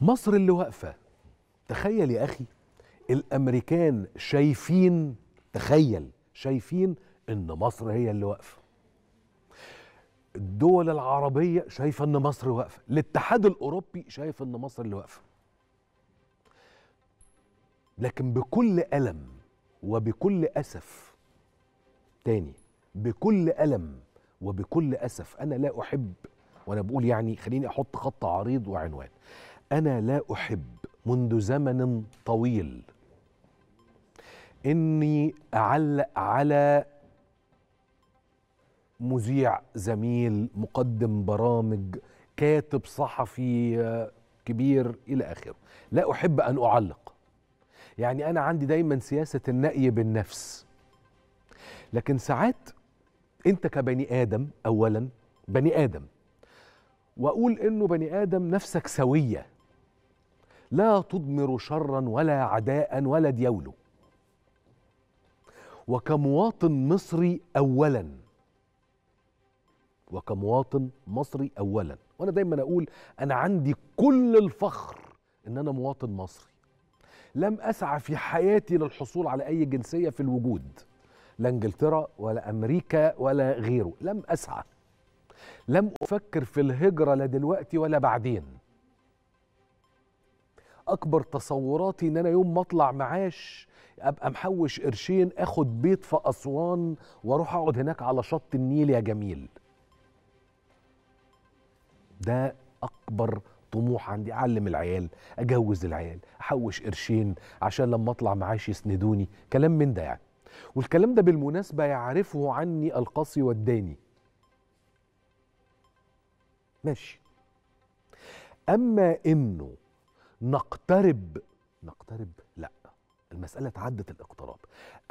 مصر اللي واقفه تخيل يا اخي الامريكان شايفين تخيل شايفين ان مصر هي اللي واقفه الدول العربيه شايفه ان مصر واقفه الاتحاد الاوروبي شايف ان مصر اللي واقفه لكن بكل الم وبكل اسف تاني بكل الم وبكل اسف انا لا احب وانا بقول يعني خليني احط خط عريض وعنوان انا لا احب منذ زمن طويل اني اعلق على مذيع زميل مقدم برامج كاتب صحفي آه، كبير الى اخره لا احب ان اعلق يعني انا عندي دايما سياسه النقي بالنفس لكن ساعات انت كبني ادم اولا بني ادم واقول انه بني ادم نفسك سويه لا تضمر شرا ولا عداء ولا ديوله وكمواطن مصري اولا وكمواطن مصري اولا وانا دايما اقول انا عندي كل الفخر ان انا مواطن مصري لم اسعى في حياتي للحصول على اي جنسيه في الوجود لا انجلترا ولا امريكا ولا غيره لم اسعى لم افكر في الهجره لا دلوقتي ولا بعدين اكبر تصوراتي ان انا يوم ما اطلع معاش ابقى محوش قرشين اخد بيت في اسوان واروح اقعد هناك على شط النيل يا جميل ده اكبر طموح عندي اعلم العيال اجوز العيال احوش قرشين عشان لما اطلع معاش يسندوني كلام من ده يعني والكلام ده بالمناسبه يعرفه عني القاصي والداني ماشي اما انه نقترب نقترب لا المسألة تعدت الاقتراب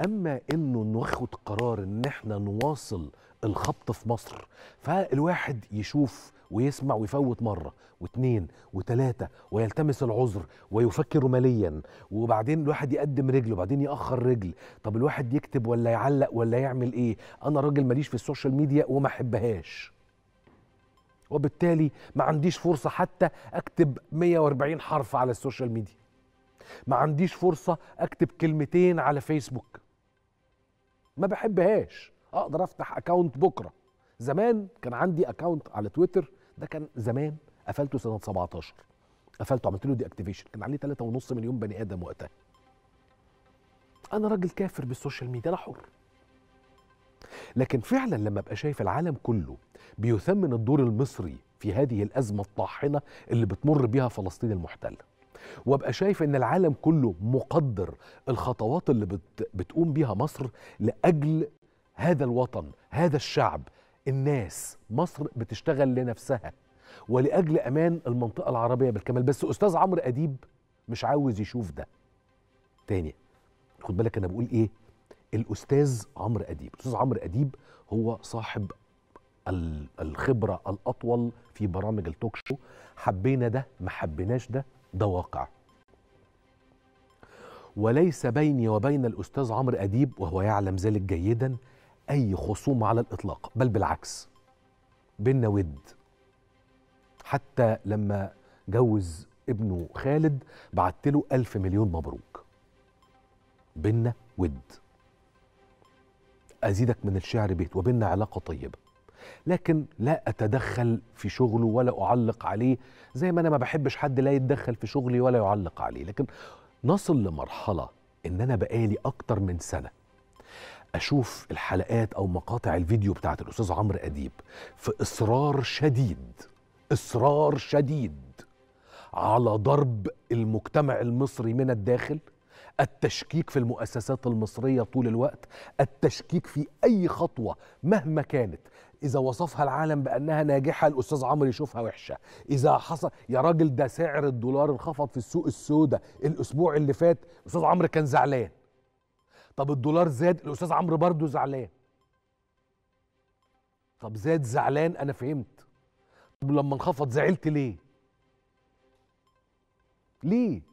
أما أنه ناخد قرار أن احنا نواصل الخبط في مصر فالواحد يشوف ويسمع ويفوت مرة واثنين وثلاثة ويلتمس العذر ويفكر ماليا وبعدين الواحد يقدم رجل وبعدين يأخر رجل طب الواحد يكتب ولا يعلق ولا يعمل ايه أنا راجل ماليش في السوشيال ميديا وما أحبهاش وبالتالي ما عنديش فرصة حتى أكتب 140 حرف على السوشيال ميديا ما عنديش فرصة أكتب كلمتين على فيسبوك ما بحبهاش أقدر أفتح أكاونت بكرة زمان كان عندي أكاونت على تويتر ده كان زمان قفلته سنة 17 قفلته عملت له دي اكتيفيشن كان عليه 3.5 مليون بني آدم وقتها أنا راجل كافر بالسوشيال ميديا أنا حر لكن فعلا لما ابقى شايف العالم كله بيثمن الدور المصري في هذه الازمه الطاحنه اللي بتمر بها فلسطين المحتله وابقى شايف ان العالم كله مقدر الخطوات اللي بت بتقوم بيها مصر لاجل هذا الوطن هذا الشعب الناس مصر بتشتغل لنفسها ولاجل امان المنطقه العربيه بالكامل بس استاذ عمرو اديب مش عاوز يشوف ده تاني خد بالك انا بقول ايه الاستاذ عمرو اديب الاستاذ عمرو اديب هو صاحب الخبره الاطول في برامج التوك شو حبينا ده ما حبيناش ده ده واقع وليس بيني وبين الاستاذ عمرو اديب وهو يعلم ذلك جيدا اي خصومه على الاطلاق بل بالعكس بينا ود حتى لما جوز ابنه خالد بعت له ألف مليون مبروك بينا ود أزيدك من الشعر بيت وبيننا علاقة طيبة لكن لا أتدخل في شغله ولا أعلق عليه زي ما أنا ما بحبش حد لا يتدخل في شغلي ولا يعلق عليه لكن نصل لمرحلة إن أنا بقالي أكتر من سنة أشوف الحلقات أو مقاطع الفيديو بتاعت الأستاذ عمرو أديب في إصرار شديد إصرار شديد على ضرب المجتمع المصري من الداخل التشكيك في المؤسسات المصرية طول الوقت التشكيك في أي خطوة مهما كانت إذا وصفها العالم بأنها ناجحة الأستاذ عمرو يشوفها وحشة إذا حصل يا راجل ده سعر الدولار انخفض في السوق السوداء الأسبوع اللي فات الأستاذ عمرو كان زعلان طب الدولار زاد الأستاذ عمرو برضه زعلان طب زاد زعلان أنا فهمت طب لما انخفض زعلت ليه ليه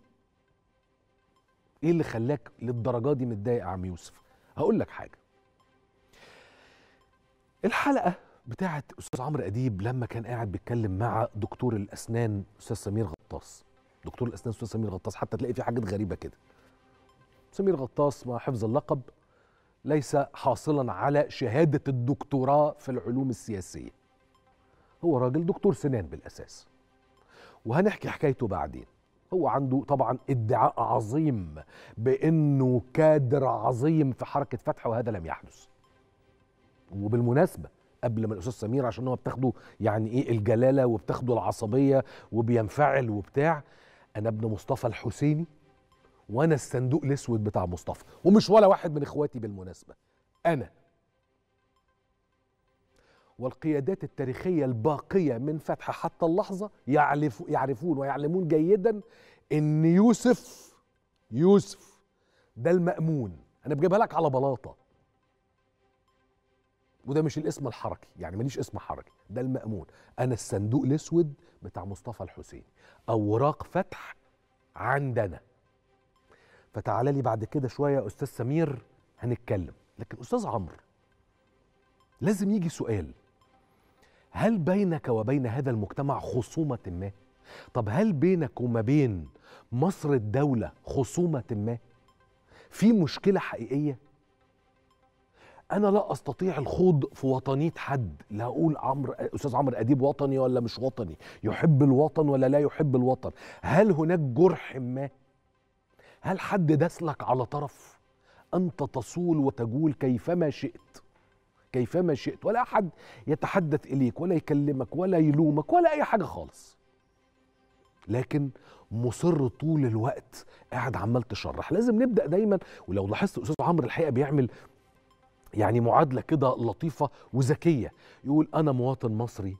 ايه اللي خلاك للدرجه دي متضايق يا عم يوسف هقول لك حاجه الحلقه بتاعه استاذ عمرو اديب لما كان قاعد بيتكلم مع دكتور الاسنان استاذ سمير غطاس دكتور الاسنان استاذ سمير غطاس حتى تلاقي في حاجات غريبه كده سمير غطاس مع حفظ اللقب ليس حاصلا على شهاده الدكتوراه في العلوم السياسيه هو راجل دكتور سنان بالاساس وهنحكي حكايته بعدين هو عنده طبعا ادعاء عظيم بانه كادر عظيم في حركه فتح وهذا لم يحدث وبالمناسبه قبل ما الاستاذ سمير عشان هو بتاخده يعني ايه الجلاله وبتاخده العصبيه وبينفعل وبتاع انا ابن مصطفى الحسيني وانا الصندوق الاسود بتاع مصطفى ومش ولا واحد من اخواتي بالمناسبه انا والقيادات التاريخية الباقية من فتح حتى اللحظة يعرف يعرفون ويعلمون جيدا أن يوسف يوسف ده المأمون أنا بجيبها لك على بلاطة وده مش الاسم الحركي يعني ماليش اسم حركي ده المأمون أنا الصندوق الأسود بتاع مصطفى الحسيني أوراق فتح عندنا فتعالى لي بعد كده شوية يا أستاذ سمير هنتكلم لكن أستاذ عمرو لازم يجي سؤال هل بينك وبين هذا المجتمع خصومة ما؟ طب هل بينك وما بين مصر الدولة خصومة ما؟ في مشكلة حقيقية؟ أنا لا أستطيع الخوض في وطنية حد، لا أقول عمرو أستاذ عمرو أديب وطني ولا مش وطني، يحب الوطن ولا لا يحب الوطن، هل هناك جرح ما؟ هل حد داسلك على طرف؟ أنت تصول وتجول كيفما شئت كيفما شئت ولا أحد يتحدث إليك ولا يكلمك ولا يلومك ولا أي حاجة خالص لكن مصر طول الوقت قاعد عمال تشرح لازم نبدأ دايما ولو لاحظت أستاذ عمرو الحقيقة بيعمل يعني معادلة كده لطيفة وذكية يقول أنا مواطن مصري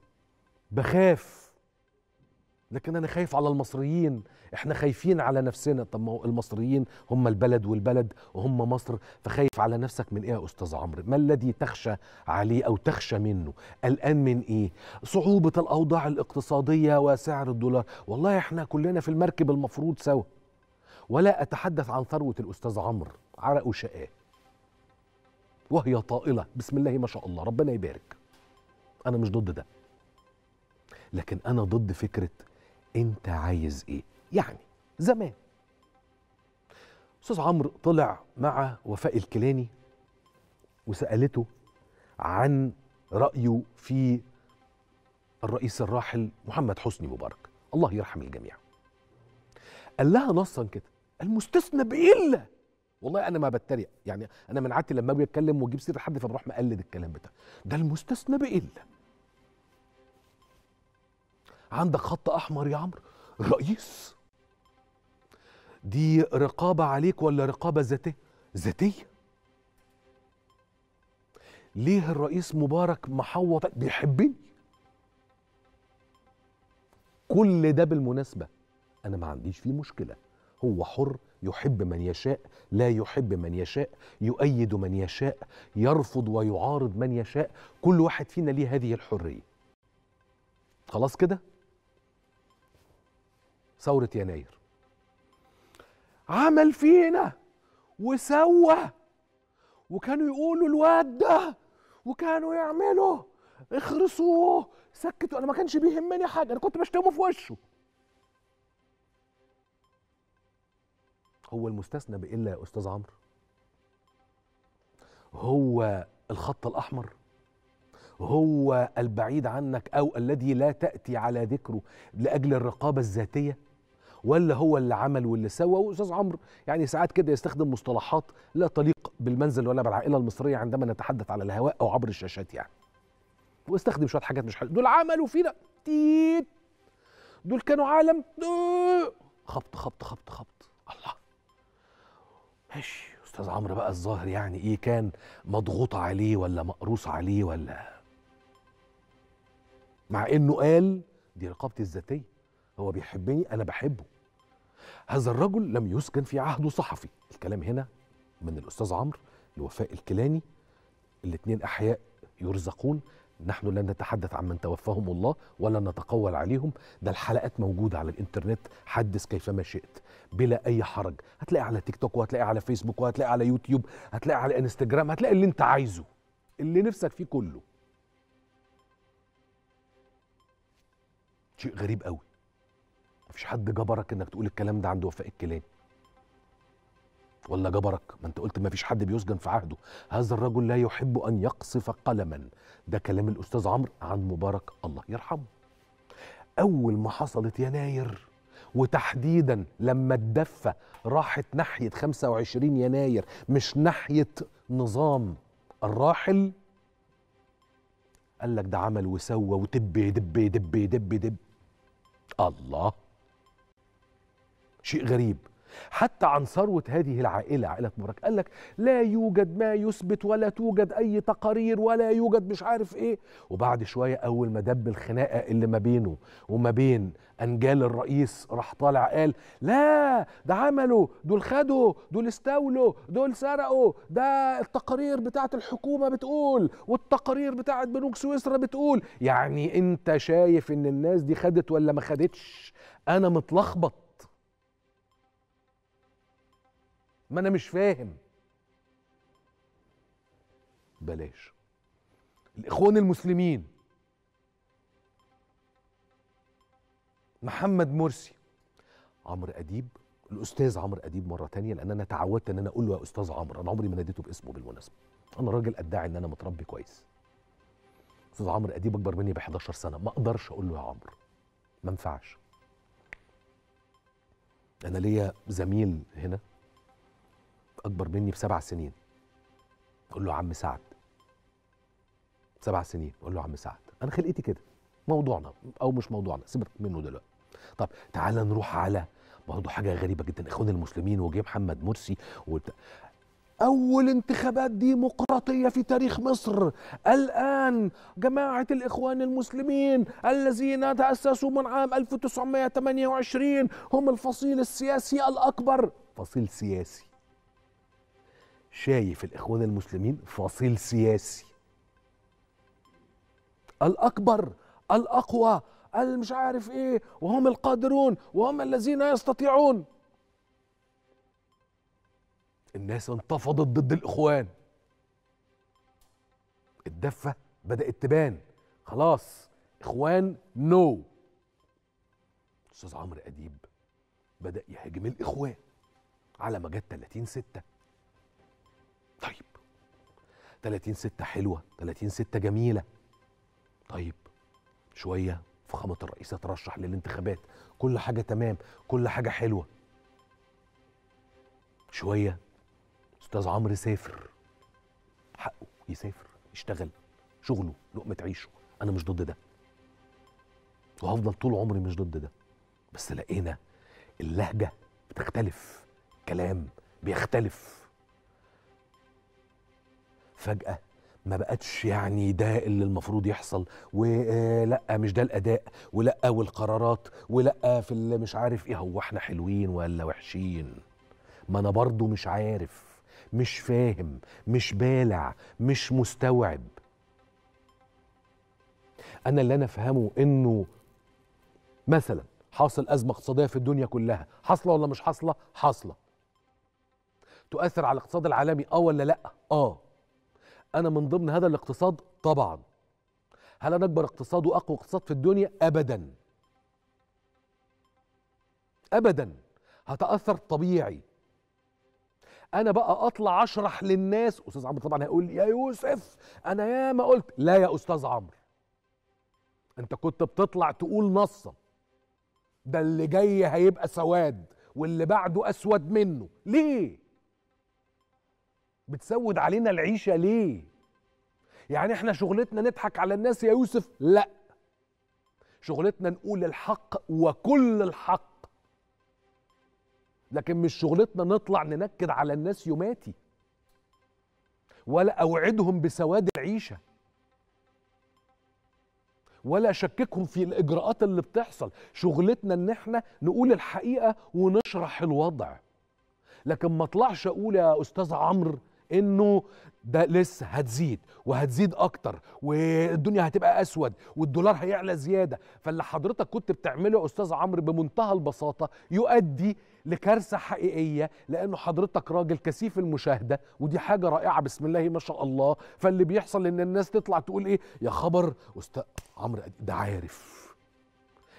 بخاف لكن انا خايف على المصريين احنا خايفين على نفسنا طب ما المصريين هم البلد والبلد وهم مصر فخايف على نفسك من ايه يا استاذ عمرو ما الذي تخشى عليه او تخشى منه الان من ايه صعوبه الاوضاع الاقتصاديه وسعر الدولار والله احنا كلنا في المركب المفروض سوا ولا اتحدث عن ثروه الاستاذ عمرو عرق شقاه وهي طائله بسم الله ما شاء الله ربنا يبارك انا مش ضد ده لكن انا ضد فكره انت عايز ايه يعني زمان استاذ عمرو طلع مع وفاء الكيلاني وسالته عن رايه في الرئيس الراحل محمد حسني مبارك الله يرحم الجميع قال لها نصا كده المستثنى بإلا والله انا ما بتريق يعني انا من عادتي لما اجي اتكلم واجيب سيره حد فبروح مقلد الكلام بتاعه ده المستثنى بإلا عندك خط احمر يا عمرو الرئيس دي رقابه عليك ولا رقابه ذاتيه ذاتيه ليه الرئيس مبارك محوط بيحبني كل ده بالمناسبه انا ما عنديش فيه مشكله هو حر يحب من يشاء لا يحب من يشاء يؤيد من يشاء يرفض ويعارض من يشاء كل واحد فينا ليه هذه الحريه خلاص كده ثورة يناير عمل فينا وسوى وكانوا يقولوا الواد ده وكانوا يعملوا اخرسوه سكتوا انا ما كانش بيهمني حاجه انا كنت بشتمه في وشه هو المستثنى بإلا يا أستاذ عمرو هو الخط الأحمر هو البعيد عنك أو الذي لا تأتي على ذكره لأجل الرقابة الذاتية ولا هو اللي عمل واللي سوى واستاذ عمرو يعني ساعات كده يستخدم مصطلحات لا تليق بالمنزل ولا بالعائله المصريه عندما نتحدث على الهواء او عبر الشاشات يعني واستخدم شويه حاجات مش حلوه دول عملوا فينا تيت دول كانوا عالم خبط خبط خبط خبط الله ماشي استاذ عمرو بقى الظاهر يعني ايه كان مضغوط عليه ولا مقروص عليه ولا مع انه قال دي رقابتي الذاتيه هو بيحبني انا بحبه هذا الرجل لم يسجن في عهده صحفي الكلام هنا من الأستاذ عمرو لوفاء الكيلاني الاثنين أحياء يرزقون نحن لا نتحدث عن من توفاهم الله ولا نتقول عليهم ده الحلقات موجودة على الإنترنت حدث كيفما شئت بلا أي حرج هتلاقي على تيك توك وهتلاقي على فيسبوك وهتلاقي على يوتيوب هتلاقي على انستجرام هتلاقي اللي انت عايزه اللي نفسك فيه كله شيء غريب قوي مفيش حد جبرك انك تقول الكلام ده عند وفاء الكيلاني ولا جبرك ما انت قلت مفيش حد بيسجن في عهده هذا الرجل لا يحب ان يقصف قلما ده كلام الاستاذ عمرو عن مبارك الله يرحمه اول ما حصلت يناير وتحديدا لما الدفة راحت ناحية 25 يناير مش ناحية نظام الراحل قال لك ده عمل وسوى وتب دب دب دب دب الله شيء غريب حتى عن ثروة هذه العائلة عائلة مبارك قال لك لا يوجد ما يثبت ولا توجد أي تقارير ولا يوجد مش عارف إيه وبعد شوية أول ما دب الخناقة اللي ما بينه وما بين أنجال الرئيس راح طالع قال لا ده عملوا دول خدوا دول استولوا دول سرقوا ده التقارير بتاعة الحكومة بتقول والتقارير بتاعة بنوك سويسرا بتقول يعني أنت شايف إن الناس دي خدت ولا ما خدتش أنا متلخبط ما انا مش فاهم بلاش الاخوان المسلمين محمد مرسي عمرو اديب الاستاذ عمرو اديب مره تانية لان انا تعودت ان انا اقول له يا استاذ عمرو انا عمري ما ناديته باسمه بالمناسبه انا راجل ادعي ان انا متربي كويس استاذ عمرو اديب اكبر مني ب 11 سنه ما اقدرش اقول له يا عمرو ما ينفعش انا ليا زميل هنا اكبر مني بسبع سنين اقول له عم سعد سبع سنين اقول له عم سعد انا خلقتي كده موضوعنا او مش موضوعنا سيبك منه دلوقتي طب تعال نروح على برضه حاجه غريبه جدا اخوان المسلمين وجه محمد مرسي وبتاع أول انتخابات ديمقراطية في تاريخ مصر الآن جماعة الإخوان المسلمين الذين تأسسوا من عام 1928 هم الفصيل السياسي الأكبر فصيل سياسي شايف الإخوان المسلمين فصيل سياسي الأكبر الأقوى مش عارف إيه وهم القادرون وهم الذين يستطيعون الناس انتفضت ضد الإخوان الدفة بدأت تبان خلاص إخوان نو أستاذ عمرو أديب بدأ يهاجم الإخوان على ما جت 30 6 طيب 30 ستة حلوه 30 ستة جميله طيب شويه فخامه الرئيس ترشح للانتخابات كل حاجه تمام كل حاجه حلوه شويه استاذ عمرو سافر حقه يسافر يشتغل شغله لقمه عيشه انا مش ضد ده وهفضل طول عمري مش ضد ده بس لقينا اللهجه بتختلف كلام بيختلف فجأة ما بقتش يعني ده اللي المفروض يحصل ولا آه، مش ده الاداء ولا والقرارات ولا في اللي مش عارف ايه هو احنا حلوين ولا وحشين ما انا برضو مش عارف مش فاهم مش بالع مش مستوعب انا اللي انا افهمه انه مثلا حاصل ازمه اقتصاديه في الدنيا كلها حاصله ولا مش حاصله حاصله تؤثر على الاقتصاد العالمي اه ولا لا اه انا من ضمن هذا الاقتصاد طبعا هل انا اكبر اقتصاد واقوى اقتصاد في الدنيا ابدا ابدا هتاثر طبيعي انا بقى اطلع اشرح للناس استاذ عمرو طبعا هيقول يا يوسف انا يا ما قلت لا يا استاذ عمرو انت كنت بتطلع تقول نصا ده اللي جاي هيبقى سواد واللي بعده اسود منه ليه بتسود علينا العيشه ليه يعني احنا شغلتنا نضحك على الناس يا يوسف لا شغلتنا نقول الحق وكل الحق لكن مش شغلتنا نطلع ننكد على الناس يوماتي ولا اوعدهم بسواد العيشه ولا اشككهم في الاجراءات اللي بتحصل شغلتنا ان احنا نقول الحقيقه ونشرح الوضع لكن ما اطلعش اقول يا استاذ عمرو انه ده لسه هتزيد وهتزيد اكتر والدنيا هتبقى اسود والدولار هيعلى زياده فاللي حضرتك كنت بتعمله يا استاذ عمرو بمنتهى البساطه يؤدي لكارثه حقيقيه لانه حضرتك راجل كثيف المشاهده ودي حاجه رائعه بسم الله ما شاء الله فاللي بيحصل ان الناس تطلع تقول ايه يا خبر استاذ عمرو ده عارف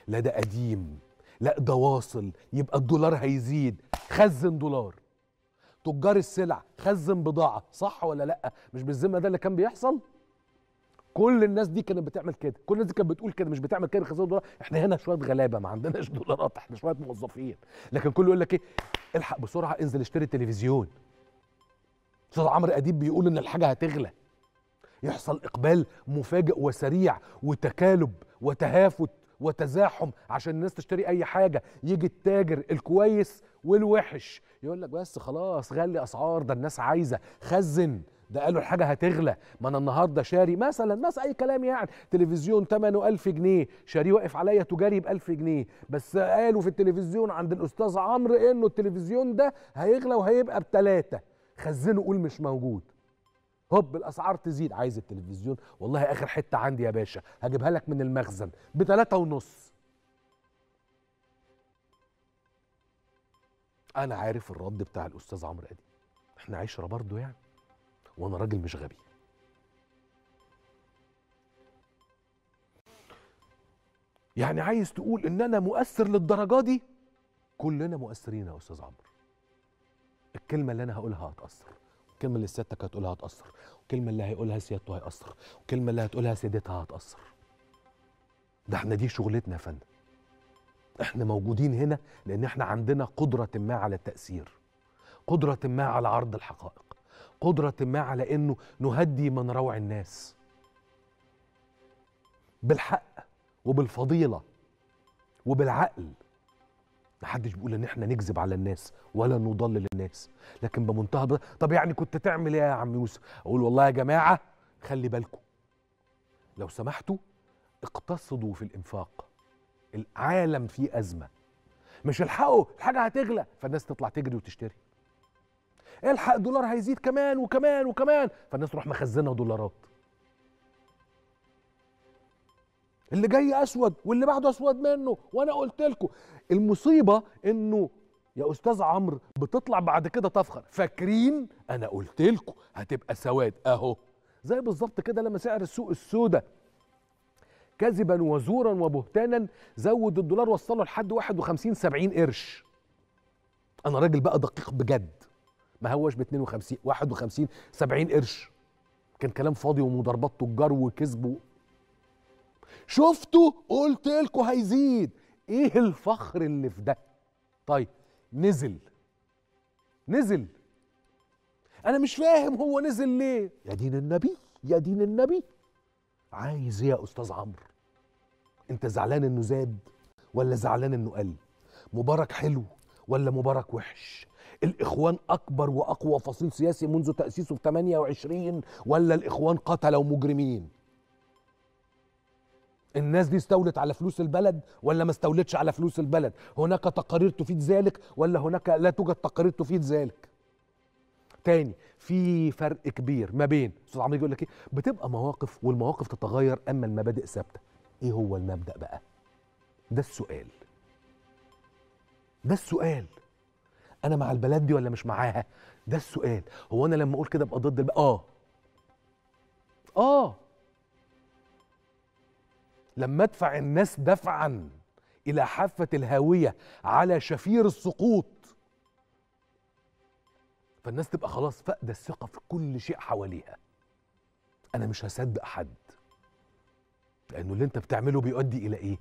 لا ده قديم لا ده واصل يبقى الدولار هيزيد خزن دولار تجار السلع خزن بضاعه صح ولا لا مش بالذمه ده اللي كان بيحصل كل الناس دي كانت بتعمل كده كل الناس دي كانت بتقول كده مش بتعمل كده خزان دولار احنا هنا شويه غلابه ما عندناش دولارات احنا شويه موظفين لكن كله يقول لك ايه الحق بسرعه انزل اشتري التلفزيون استاذ عمرو اديب بيقول ان الحاجه هتغلى يحصل اقبال مفاجئ وسريع وتكالب وتهافت وتزاحم عشان الناس تشتري اي حاجه يجي التاجر الكويس والوحش يقول لك بس خلاص غلي اسعار ده الناس عايزه خزن ده قالوا الحاجه هتغلى ما انا النهارده شاري مثلا ناس اي كلام يعني تلفزيون ثمنه ألف جنيه شاريه واقف عليا تجاري بألف 1000 جنيه بس قالوا في التلفزيون عند الاستاذ عمرو انه التلفزيون ده هيغلى وهيبقى بثلاثه خزنه قول مش موجود هوب الاسعار تزيد عايز التلفزيون والله اخر حته عندي يا باشا هجيبها لك من المخزن بثلاثة ونص انا عارف الرد بتاع الاستاذ عمرو اديب احنا عشره برضه يعني وانا راجل مش غبي يعني عايز تقول ان انا مؤثر للدرجه دي كلنا مؤثرين يا استاذ عمرو الكلمه اللي انا هقولها هتاثر الكلمه اللي سيادتك هتقولها هتاثر والكلمه اللي هيقولها سيادته هياثر والكلمه اللي هتقولها سيادتها هتاثر ده احنا دي شغلتنا يا فندم احنا موجودين هنا لان احنا عندنا قدره ما على التاثير قدره ما على عرض الحقائق قدره ما على انه نهدي من روع الناس بالحق وبالفضيله وبالعقل محدش بيقول ان احنا نكذب على الناس ولا نضلل الناس لكن بمنتهى بض... طب يعني كنت تعمل ايه يا عم يوسف اقول والله يا جماعه خلي بالكم لو سمحتوا اقتصدوا في الانفاق العالم فيه ازمه مش الحقوا الحاجه هتغلى فالناس تطلع تجري وتشتري الحق الدولار هيزيد كمان وكمان وكمان فالناس تروح مخزنه دولارات اللي جاي اسود واللي بعده اسود منه وانا قلت لكم المصيبه انه يا استاذ عمرو بتطلع بعد كده تفخر فاكرين انا قلت لكم هتبقى سواد اهو زي بالظبط كده لما سعر السوق السوداء كذبا وزورا وبهتانا زود الدولار وصله لحد 51 70 قرش انا راجل بقى دقيق بجد ما هوش ب 52 51 70 قرش كان كلام فاضي ومضاربات تجار وكذب شفتوا قلت لكم هيزيد ايه الفخر اللي في ده طيب نزل نزل انا مش فاهم هو نزل ليه يا دين النبي يا دين النبي عايز ايه يا استاذ عمرو انت زعلان انه زاد ولا زعلان انه قل مبارك حلو ولا مبارك وحش الاخوان اكبر واقوى فصيل سياسي منذ تاسيسه في 28 ولا الاخوان قتلوا مجرمين الناس دي استولت على فلوس البلد ولا ما استولتش على فلوس البلد هناك تقارير تفيد ذلك ولا هناك لا توجد تقارير تفيد ذلك تاني في فرق كبير ما بين استاذ عمرو يقول لك ايه بتبقى مواقف والمواقف تتغير اما المبادئ ثابته ايه هو المبدا بقى ده السؤال ده السؤال انا مع البلد دي ولا مش معاها ده السؤال هو انا لما اقول كده ابقى ضد اه اه لما ادفع الناس دفعا الى حافه الهاويه على شفير السقوط فالناس تبقى خلاص فاقده الثقه في كل شيء حواليها انا مش هصدق حد لانه اللي انت بتعمله بيؤدي الى ايه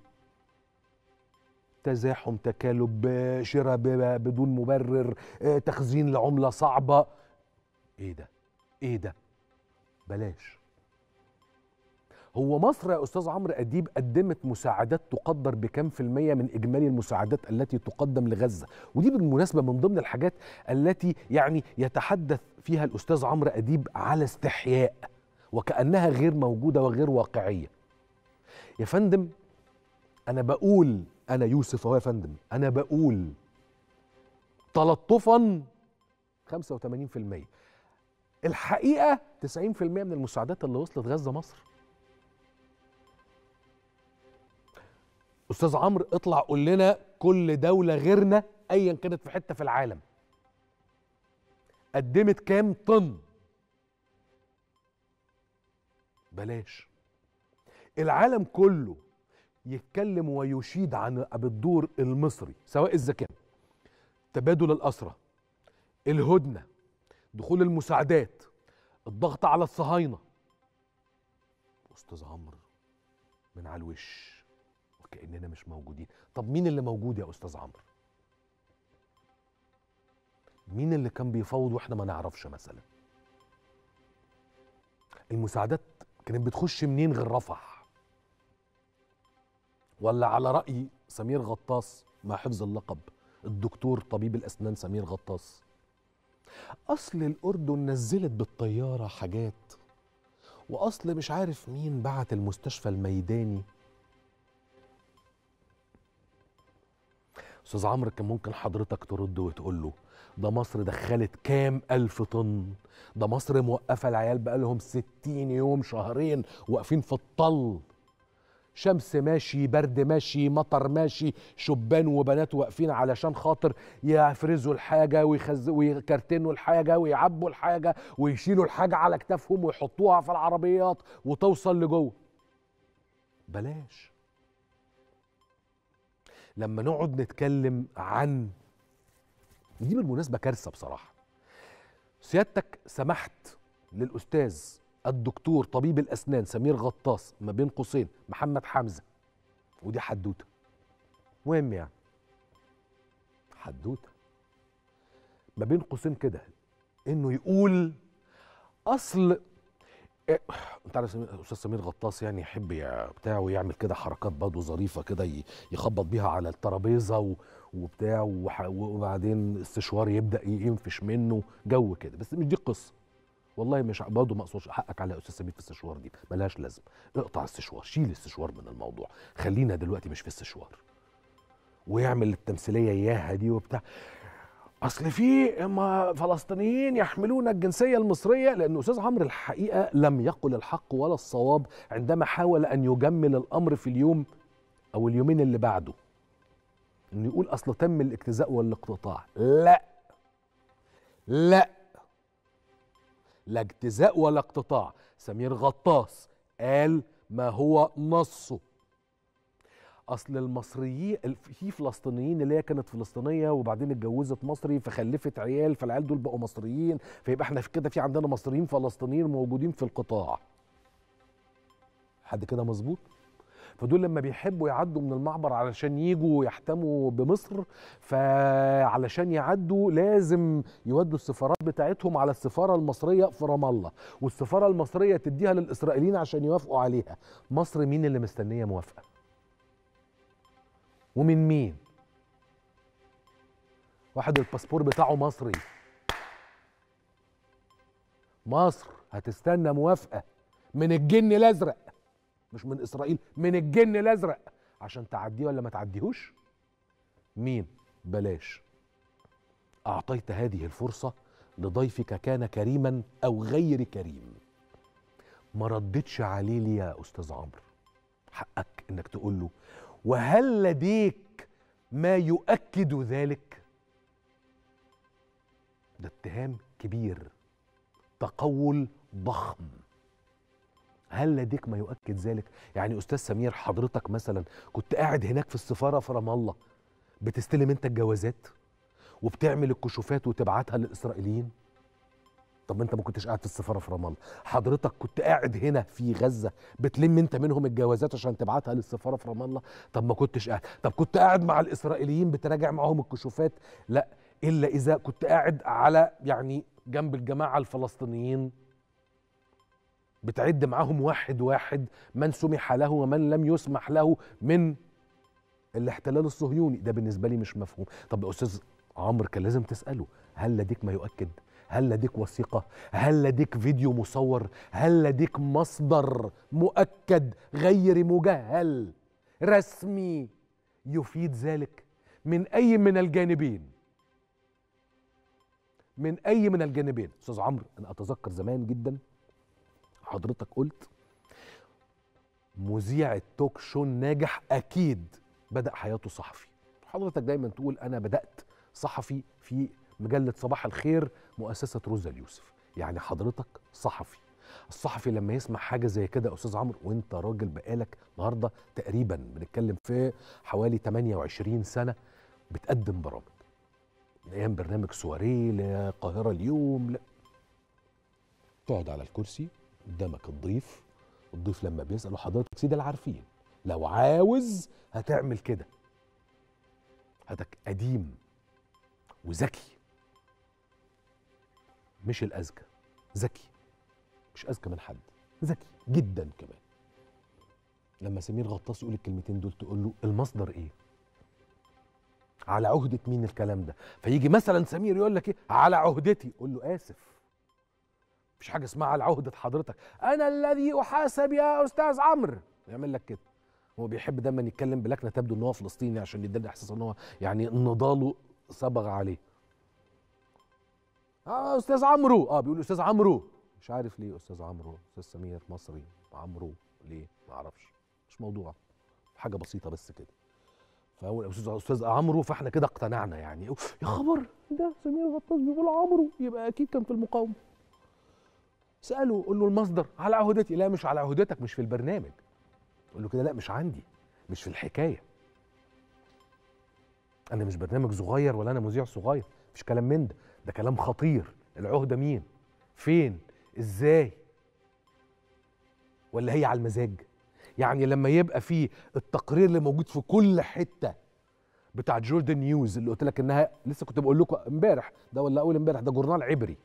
تزاحم تكالب شراء بدون مبرر آه، تخزين لعمله صعبه ايه ده ايه ده بلاش هو مصر يا استاذ عمرو اديب قدمت مساعدات تقدر بكم في المية من اجمالي المساعدات التي تقدم لغزه ودي بالمناسبه من ضمن الحاجات التي يعني يتحدث فيها الاستاذ عمرو اديب على استحياء وكانها غير موجوده وغير واقعيه يا فندم انا بقول انا يوسف اهو يا فندم انا بقول تلطفا 85% الحقيقه 90% من المساعدات اللي وصلت غزه مصر استاذ عمرو اطلع قول لنا كل دوله غيرنا ايا كانت في حته في العالم قدمت كام طن بلاش العالم كله يتكلم ويشيد عن الدور المصري سواء الزكاه تبادل الاسرى الهدنه دخول المساعدات الضغط على الصهاينه استاذ عمرو من على الوش كاننا مش موجودين طب مين اللي موجود يا استاذ عمرو مين اللي كان بيفاوض واحنا ما نعرفش مثلا المساعدات كانت بتخش منين غير رفح ولا على راي سمير غطاس مع حفظ اللقب الدكتور طبيب الاسنان سمير غطاس اصل الاردن نزلت بالطياره حاجات واصل مش عارف مين بعت المستشفى الميداني استاذ عمرو كان ممكن حضرتك ترد وتقول له ده مصر دخلت كام ألف طن ده مصر موقفة العيال بقالهم 60 يوم شهرين واقفين في الطل شمس ماشي برد ماشي مطر ماشي شبان وبنات واقفين علشان خاطر يفرزوا الحاجة ويخز... ويكرتنوا الحاجة ويعبوا الحاجة ويشيلوا الحاجة على كتافهم ويحطوها في العربيات وتوصل لجوه بلاش لما نقعد نتكلم عن دي بالمناسبة كارثة بصراحة سيادتك سمحت للأستاذ الدكتور طبيب الأسنان سمير غطاس ما بين قوسين محمد حمزة ودي حدوتة مهم يعني حدوتة ما بين قوسين كده إنه يقول أصل إيه؟ انت عارف استاذ سمير غطاس يعني يحب بتاع ويعمل كده حركات برضه ظريفه كده يخبط بيها على الترابيزه وبتاع وبعدين السشوار يبدا ينفش منه جو كده بس مش دي القصه والله مش برضه ما اقصدش حقك على استاذ سمير في السشوار دي ملهاش لازمه اقطع السشوار شيل السشوار من الموضوع خلينا دلوقتي مش في السشوار ويعمل التمثيليه اياها دي وبتاع اصل في فلسطينيين يحملون الجنسيه المصريه لان استاذ عمرو الحقيقه لم يقل الحق ولا الصواب عندما حاول ان يجمل الامر في اليوم او اليومين اللي بعده انه يقول اصل تم الاجتزاء والاقتطاع لا لا لا اجتزاء ولا اقتطاع سمير غطاس قال ما هو نصه اصل المصريين في فلسطينيين اللي هي كانت فلسطينيه وبعدين اتجوزت مصري فخلفت عيال فالعيال دول بقوا مصريين فيبقى احنا في كده في عندنا مصريين فلسطينيين موجودين في القطاع حد كده مظبوط فدول لما بيحبوا يعدوا من المعبر علشان يجوا يحتموا بمصر فعلشان يعدوا لازم يودوا السفارات بتاعتهم على السفاره المصريه في رام الله والسفاره المصريه تديها للاسرائيليين عشان يوافقوا عليها مصر مين اللي مستنيه موافقه ومن مين واحد الباسبور بتاعه مصري مصر هتستنى موافقه من الجن الازرق مش من اسرائيل من الجن الازرق عشان تعديه ولا ما تعديهوش مين بلاش اعطيت هذه الفرصه لضيفك كان كريما او غير كريم ما ردتش عليه لي يا استاذ عمرو حقك انك تقول له وهل لديك ما يؤكد ذلك ده اتهام كبير تقول ضخم هل لديك ما يؤكد ذلك يعني استاذ سمير حضرتك مثلا كنت قاعد هناك في السفاره في رام الله بتستلم انت الجوازات وبتعمل الكشوفات وتبعتها للاسرائيليين طب انت ما كنتش قاعد في السفاره في رام الله حضرتك كنت قاعد هنا في غزه بتلم انت منهم الجوازات عشان تبعتها للسفاره في رام الله طب ما كنتش قاعد طب كنت قاعد مع الاسرائيليين بتراجع معاهم الكشوفات لا الا اذا كنت قاعد على يعني جنب الجماعه الفلسطينيين بتعد معاهم واحد واحد من سمح له ومن لم يسمح له من الاحتلال الصهيوني ده بالنسبه لي مش مفهوم طب يا استاذ عمرو كان لازم تساله هل لديك ما يؤكد هل لديك وثيقة؟ هل لديك فيديو مصور؟ هل لديك مصدر مؤكد غير مجهل رسمي يفيد ذلك من أي من الجانبين؟ من أي من الجانبين؟ أستاذ عمرو أنا أتذكر زمان جدا حضرتك قلت مذيع التوك شو الناجح أكيد بدأ حياته صحفي حضرتك دايما تقول أنا بدأت صحفي في مجله صباح الخير مؤسسه روزا اليوسف يعني حضرتك صحفي الصحفي لما يسمع حاجه زي كده يا استاذ عمرو وانت راجل بقالك النهارده تقريبا بنتكلم في حوالي 28 سنه بتقدم برامج من ايام برنامج سواري لقاهره اليوم لا تقعد على الكرسي قدامك الضيف الضيف لما بيساله حضرتك سيدي العارفين لو عاوز هتعمل كده حضرتك قديم وذكي مش الأذكى ذكي مش أذكى من حد ذكي جدا كمان لما سمير غطاس يقول الكلمتين دول تقول له المصدر ايه على عهدة مين الكلام ده فيجي مثلا سمير يقول لك ايه على عهدتي قول له اسف مفيش حاجه اسمها على عهده حضرتك انا الذي احاسب يا استاذ عمرو يعمل لك كده هو بيحب دايما يتكلم بلكنه تبدو ان هو فلسطيني عشان يدينا احساس ان هو يعني نضاله صبغ عليه آه استاذ عمرو اه بيقول استاذ عمرو مش عارف ليه استاذ عمرو استاذ سمير مصري عمرو ليه ما اعرفش مش موضوع حاجه بسيطه بس كده فاول استاذ استاذ عمرو فاحنا كده اقتنعنا يعني يا خبر ده سمير غطاس بيقول عمرو يبقى اكيد كان في المقاومه ساله قول له المصدر على عهدتي لا مش على عهدتك مش في البرنامج قول له كده لا مش عندي مش في الحكايه انا مش برنامج صغير ولا انا مذيع صغير مفيش كلام من ده ده كلام خطير العهدة مين فين ازاي ولا هي على المزاج يعني لما يبقى في التقرير اللي موجود في كل حته بتاع جوردن نيوز اللي قلت لك انها لسه كنت بقول لكم امبارح ده ولا اول امبارح ده جورنال عبري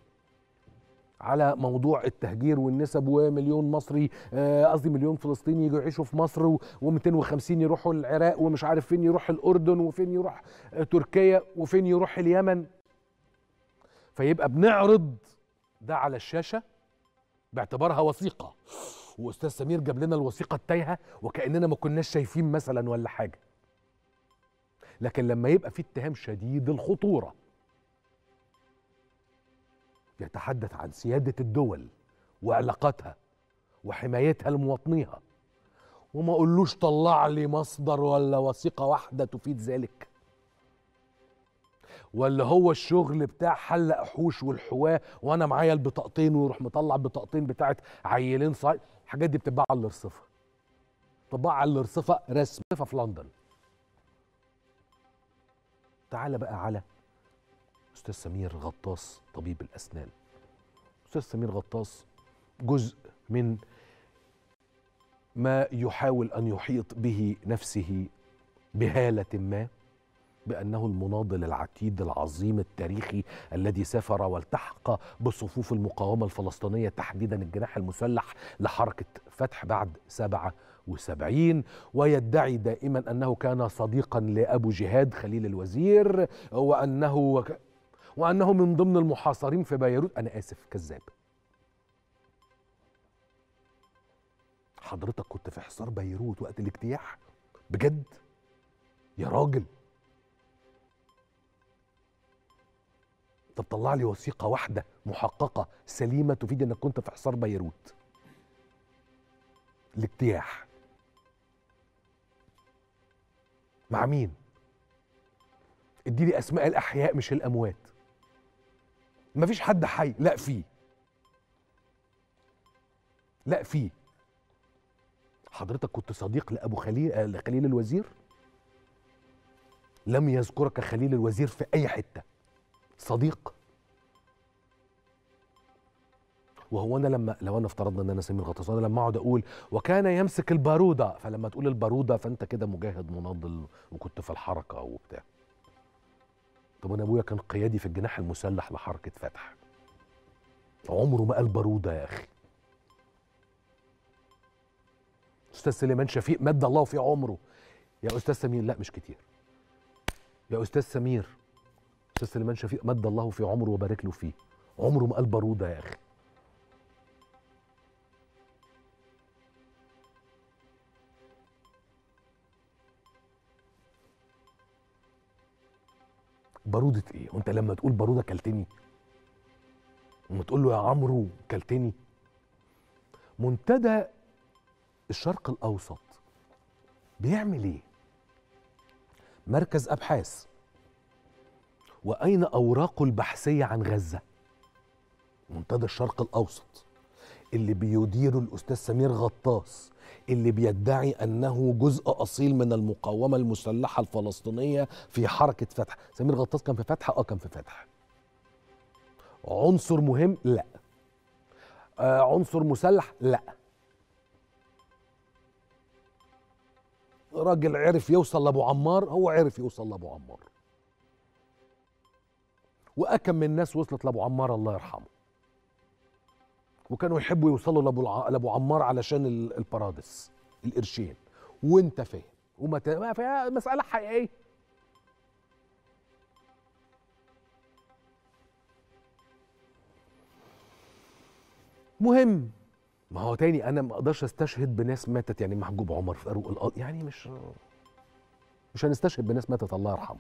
على موضوع التهجير والنسب ومليون مصري آه، قصدي آه مليون فلسطيني يجوا يعيشوا في مصر و250 يروحوا العراق ومش عارف فين يروح الاردن وفين يروح آه، تركيا وفين يروح اليمن فيبقى بنعرض ده على الشاشه باعتبارها وثيقه واستاذ سمير جاب لنا الوثيقه التايهه وكاننا ما كناش شايفين مثلا ولا حاجه لكن لما يبقى في اتهام شديد الخطوره يتحدث عن سياده الدول وعلاقاتها وحمايتها لمواطنيها وما اقولوش طلع لي مصدر ولا وثيقه واحده تفيد ذلك ولا هو الشغل بتاع حلق حوش والحواه وانا معايا البطاقتين ويروح مطلع بطاقتين بتاعت عيلين صاي الحاجات دي بتتباع على الارصفه طباع على الارصفه رسم في لندن تعالى بقى على استاذ سمير غطاس طبيب الاسنان استاذ سمير غطاس جزء من ما يحاول ان يحيط به نفسه بهاله ما بأنه المناضل العتيد العظيم التاريخي الذي سافر والتحق بصفوف المقاومة الفلسطينية تحديدا الجناح المسلح لحركة فتح بعد 77 ويدعي دائما أنه كان صديقا لأبو جهاد خليل الوزير وأنه وأنه من ضمن المحاصرين في بيروت أنا آسف كذاب حضرتك كنت في حصار بيروت وقت الاجتياح بجد يا راجل طب طلع لي وثيقه واحده محققه سليمه تفيد انك كنت في حصار بيروت الاجتياح مع مين اديني اسماء الاحياء مش الاموات مفيش حد حي لا فيه لا فيه حضرتك كنت صديق لابو خليل آه، لخليل الوزير لم يذكرك خليل الوزير في اي حته صديق وهو انا لما لو انا افترضنا ان انا سمير غطاس وانا لما اقعد اقول وكان يمسك الباروده فلما تقول الباروده فانت كده مجاهد مناضل وكنت في الحركه وبتاع طب انا ابويا كان قيادي في الجناح المسلح لحركه فتح عمره ما قال باروده يا اخي استاذ سليمان شفيق مد الله في عمره يا استاذ سمير لا مش كتير يا استاذ سمير الاستاذ سليمان شفيق مد الله في عمره وبارك له فيه عمره ما قال باروده يا اخي باروده ايه وانت لما تقول باروده كلتني لما تقول له يا عمرو كلتني منتدى الشرق الاوسط بيعمل ايه مركز ابحاث وأين أوراقه البحثية عن غزة؟ منتدى الشرق الأوسط اللي بيديره الأستاذ سمير غطاس اللي بيدعي أنه جزء أصيل من المقاومة المسلحة الفلسطينية في حركة فتح سمير غطاس كان في فتح؟ آه كان في فتح عنصر مهم؟ لا آه عنصر مسلح؟ لا راجل عرف يوصل لابو عمار هو عرف يوصل لابو عمار واكم من الناس وصلت لابو عمار الله يرحمه وكانوا يحبوا يوصلوا لابو لابو عمار علشان البرادس القرشين وانت فاهم وما ت... ما مساله حقيقيه مهم ما هو تاني انا ما اقدرش استشهد بناس ماتت يعني محجوب عمر فاروق القاضي يعني مش مش هنستشهد بناس ماتت الله يرحمه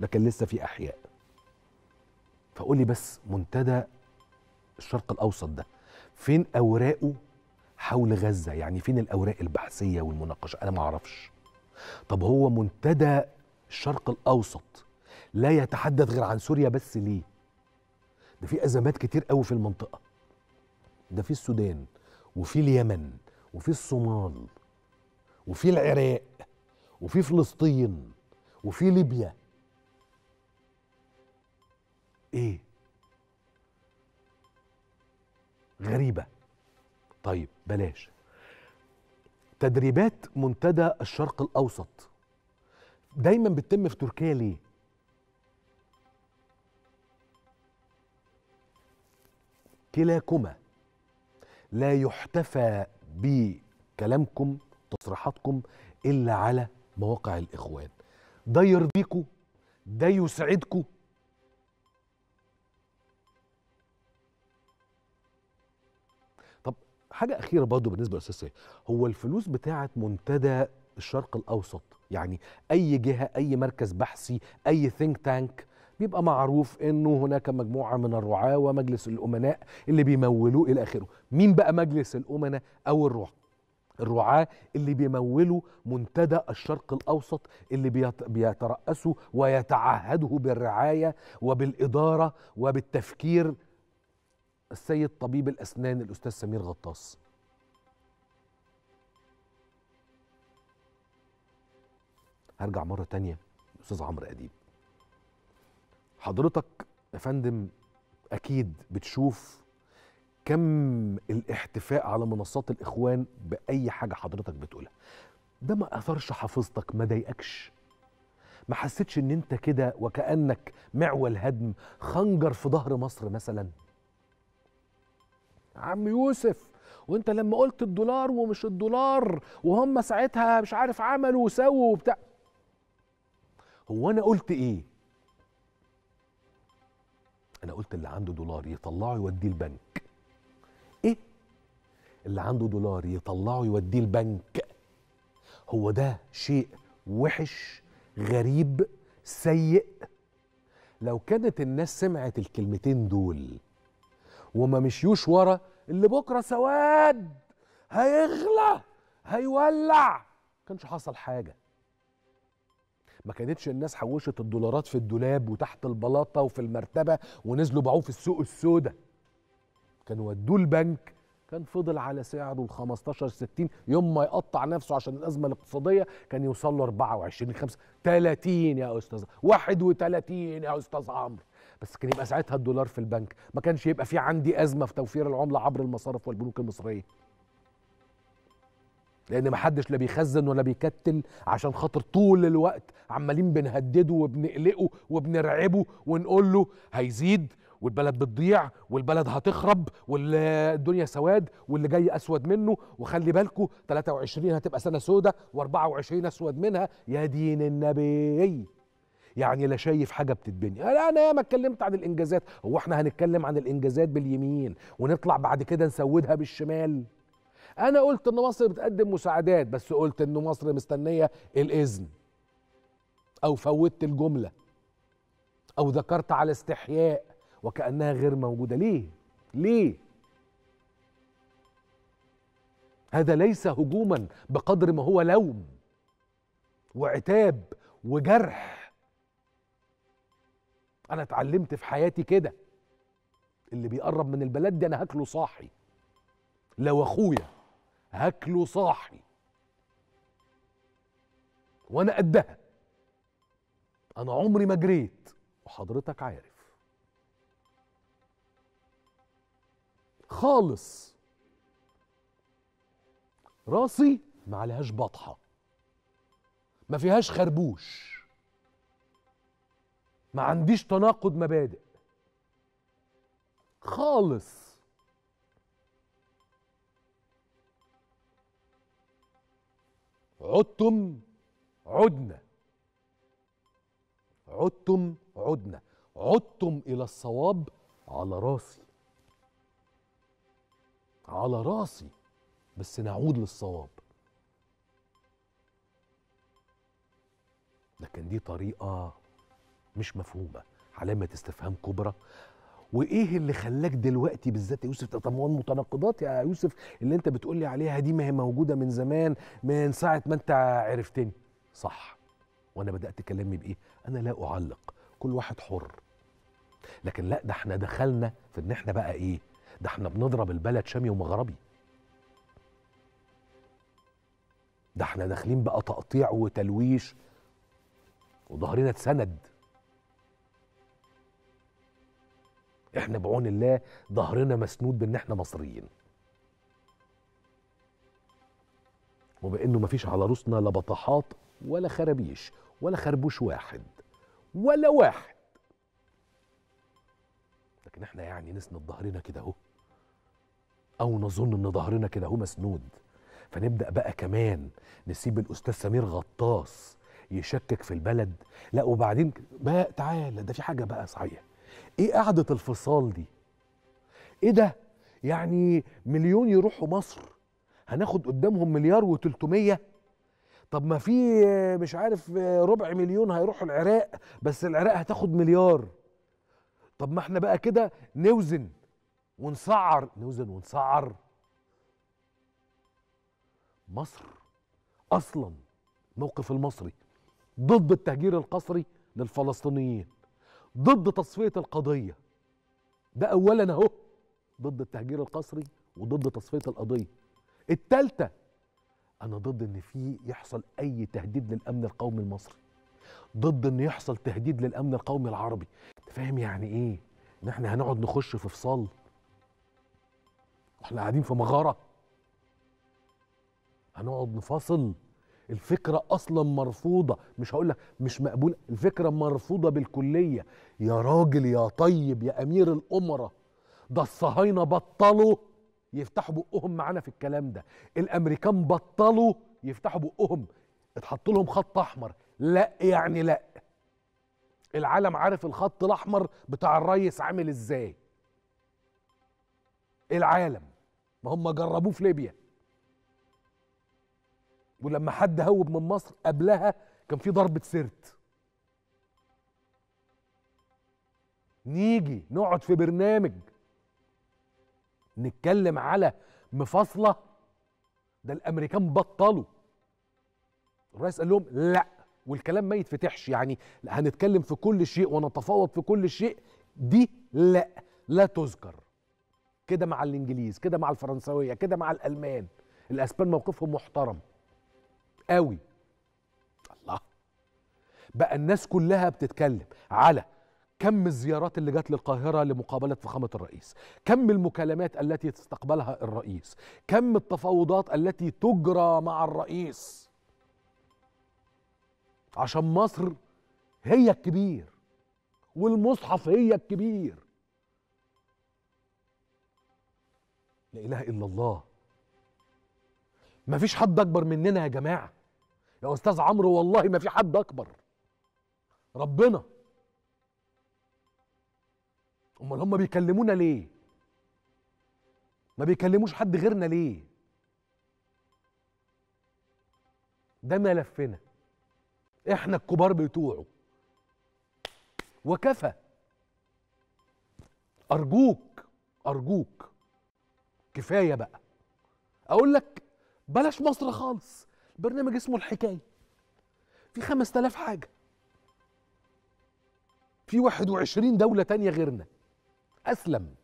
لكن لسه في احياء فقول لي بس منتدى الشرق الاوسط ده فين اوراقه حول غزه يعني فين الاوراق البحثيه والمناقشه انا ما اعرفش طب هو منتدى الشرق الاوسط لا يتحدث غير عن سوريا بس ليه ده في ازمات كتير قوي في المنطقه ده في السودان وفي اليمن وفي الصومال وفي العراق وفي فلسطين وفي ليبيا ايه غريبه طيب بلاش تدريبات منتدى الشرق الاوسط دايما بتتم في تركيا ليه كلاكما لا يحتفى بكلامكم تصريحاتكم الا على مواقع الاخوان ده يرضيكم ده يسعدكم حاجه اخيره برضه بالنسبه للاستاذ سيد هو الفلوس بتاعه منتدى الشرق الاوسط يعني اي جهه اي مركز بحثي اي ثينك تانك بيبقى معروف انه هناك مجموعه من الرعاه ومجلس الامناء اللي بيمولوه الى اخره مين بقى مجلس الامناء او الرعاه الرعاة اللي بيمولوا منتدى الشرق الأوسط اللي بيترأسوا ويتعهده بالرعاية وبالإدارة وبالتفكير السيد طبيب الأسنان الأستاذ سمير غطاس هرجع مرة تانية أستاذ عمرو أديب حضرتك يا فندم أكيد بتشوف كم الاحتفاء على منصات الإخوان بأي حاجة حضرتك بتقولها ده ما أثرش حافظتك ما ضايقكش ما حسيتش ان انت كده وكانك معول هدم خنجر في ظهر مصر مثلا عم يوسف وانت لما قلت الدولار ومش الدولار وهم ساعتها مش عارف عملوا وسووا وبتاع هو انا قلت ايه انا قلت اللي عنده دولار يطلعه يوديه البنك ايه اللي عنده دولار يطلعه يوديه البنك هو ده شيء وحش غريب سيء لو كانت الناس سمعت الكلمتين دول وما مشيوش ورا اللي بكره سواد هيغلى هيولع ما كانش حصل حاجه ما كانتش الناس حوشت الدولارات في الدولاب وتحت البلاطه وفي المرتبه ونزلوا باعوه في السوق السوداء كانوا ودوه البنك كان فضل على سعره ال 15 60 يوم ما يقطع نفسه عشان الازمه الاقتصاديه كان يوصل له 24 5 30 يا استاذ 31 يا استاذ عمرو بس كان يبقى ساعتها الدولار في البنك ما كانش يبقى في عندي ازمه في توفير العمله عبر المصارف والبنوك المصريه لان ما حدش لا بيخزن ولا بيكتل عشان خاطر طول الوقت عمالين بنهدده وبنقلقه وبنرعبه ونقول له هيزيد والبلد بتضيع والبلد هتخرب والدنيا سواد واللي جاي اسود منه وخلي بالكم 23 هتبقى سنه سودة و24 اسود منها يا دين النبي يعني لا شايف حاجه بتتبني لا انا ياما اتكلمت عن الانجازات هو احنا هنتكلم عن الانجازات باليمين ونطلع بعد كده نسودها بالشمال انا قلت ان مصر بتقدم مساعدات بس قلت ان مصر مستنيه الاذن او فوتت الجمله او ذكرت على استحياء وكانها غير موجوده ليه ليه هذا ليس هجوما بقدر ما هو لوم وعتاب وجرح انا اتعلمت في حياتي كده اللي بيقرب من البلد دي انا هاكله صاحي لو اخويا هاكله صاحي وانا قدها انا عمري ما جريت وحضرتك عارف خالص راسي ما عليهاش بطحه ما فيهاش خربوش ما عنديش تناقض مبادئ خالص عدتم عدنا عدتم عدنا عدتم الى الصواب على راسي على راسي بس نعود للصواب لكن دي طريقه مش مفهومه علامه استفهام كبرى وايه اللي خلاك دلوقتي بالذات يا يوسف طب هو المتناقضات يا يوسف اللي انت بتقول لي عليها دي ما هي موجوده من زمان من ساعه ما انت عرفتني صح وانا بدات كلامي بايه انا لا اعلق كل واحد حر لكن لا ده احنا دخلنا في ان احنا بقى ايه ده احنا بنضرب البلد شامي ومغربي ده احنا داخلين بقى تقطيع وتلويش وظهرنا اتسند احنا بعون الله ظهرنا مسنود بان احنا مصريين وبانه مفيش على رؤوسنا لا بطاحات ولا خرابيش ولا خربوش واحد ولا واحد لكن احنا يعني نسند ظهرنا كده اهو او نظن ان ظهرنا كده اهو مسنود فنبدا بقى كمان نسيب الاستاذ سمير غطاس يشكك في البلد لا وبعدين بقى تعالى ده في حاجه بقى صحيح ايه قعده الفصال دي ايه ده يعني مليون يروحوا مصر هناخد قدامهم مليار و300 طب ما في مش عارف ربع مليون هيروحوا العراق بس العراق هتاخد مليار طب ما احنا بقى كده نوزن ونسعر نوزن ونسعر مصر اصلا الموقف المصري ضد التهجير القسري للفلسطينيين ضد تصفيه القضيه ده اولا اهو ضد التهجير القسري وضد تصفيه القضيه التالتة انا ضد ان في يحصل اي تهديد للامن القومي المصري ضد ان يحصل تهديد للامن القومي العربي فاهم يعني ايه ان احنا هنقعد نخش في فصال واحنا قاعدين في مغاره هنقعد نفاصل الفكرة أصلا مرفوضة مش هقول لك مش مقبولة الفكرة مرفوضة بالكلية يا راجل يا طيب يا أمير الأمرة ده الصهاينة بطلوا يفتحوا بقهم معانا في الكلام ده الأمريكان بطلوا يفتحوا بقهم اتحط لهم خط أحمر لا يعني لا العالم عارف الخط الأحمر بتاع الريس عامل إزاي العالم ما هم جربوه في ليبيا ولما حد هوب من مصر قبلها كان في ضربه سرت نيجي نقعد في برنامج نتكلم على مفاصله ده الامريكان بطلوا الرئيس قال لهم لا والكلام ما يتفتحش يعني هنتكلم في كل شيء ونتفاوض في كل شيء دي لا لا تذكر كده مع الانجليز كده مع الفرنساويه كده مع الالمان الاسبان موقفهم محترم قوي الله بقى الناس كلها بتتكلم على كم الزيارات اللي جت للقاهرة لمقابلة فخامة الرئيس كم المكالمات التي تستقبلها الرئيس كم التفاوضات التي تجرى مع الرئيس عشان مصر هي الكبير والمصحف هي الكبير لا إله إلا الله مفيش حد أكبر مننا يا جماعة يا استاذ عمرو والله ما في حد اكبر ربنا امال هم بيكلمونا ليه ما بيكلموش حد غيرنا ليه ده ملفنا احنا الكبار بتوعه وكفى ارجوك ارجوك كفايه بقى اقول لك بلاش مصر خالص برنامج اسمه الحكايه في 5000 حاجه في 21 دوله تانية غيرنا اسلم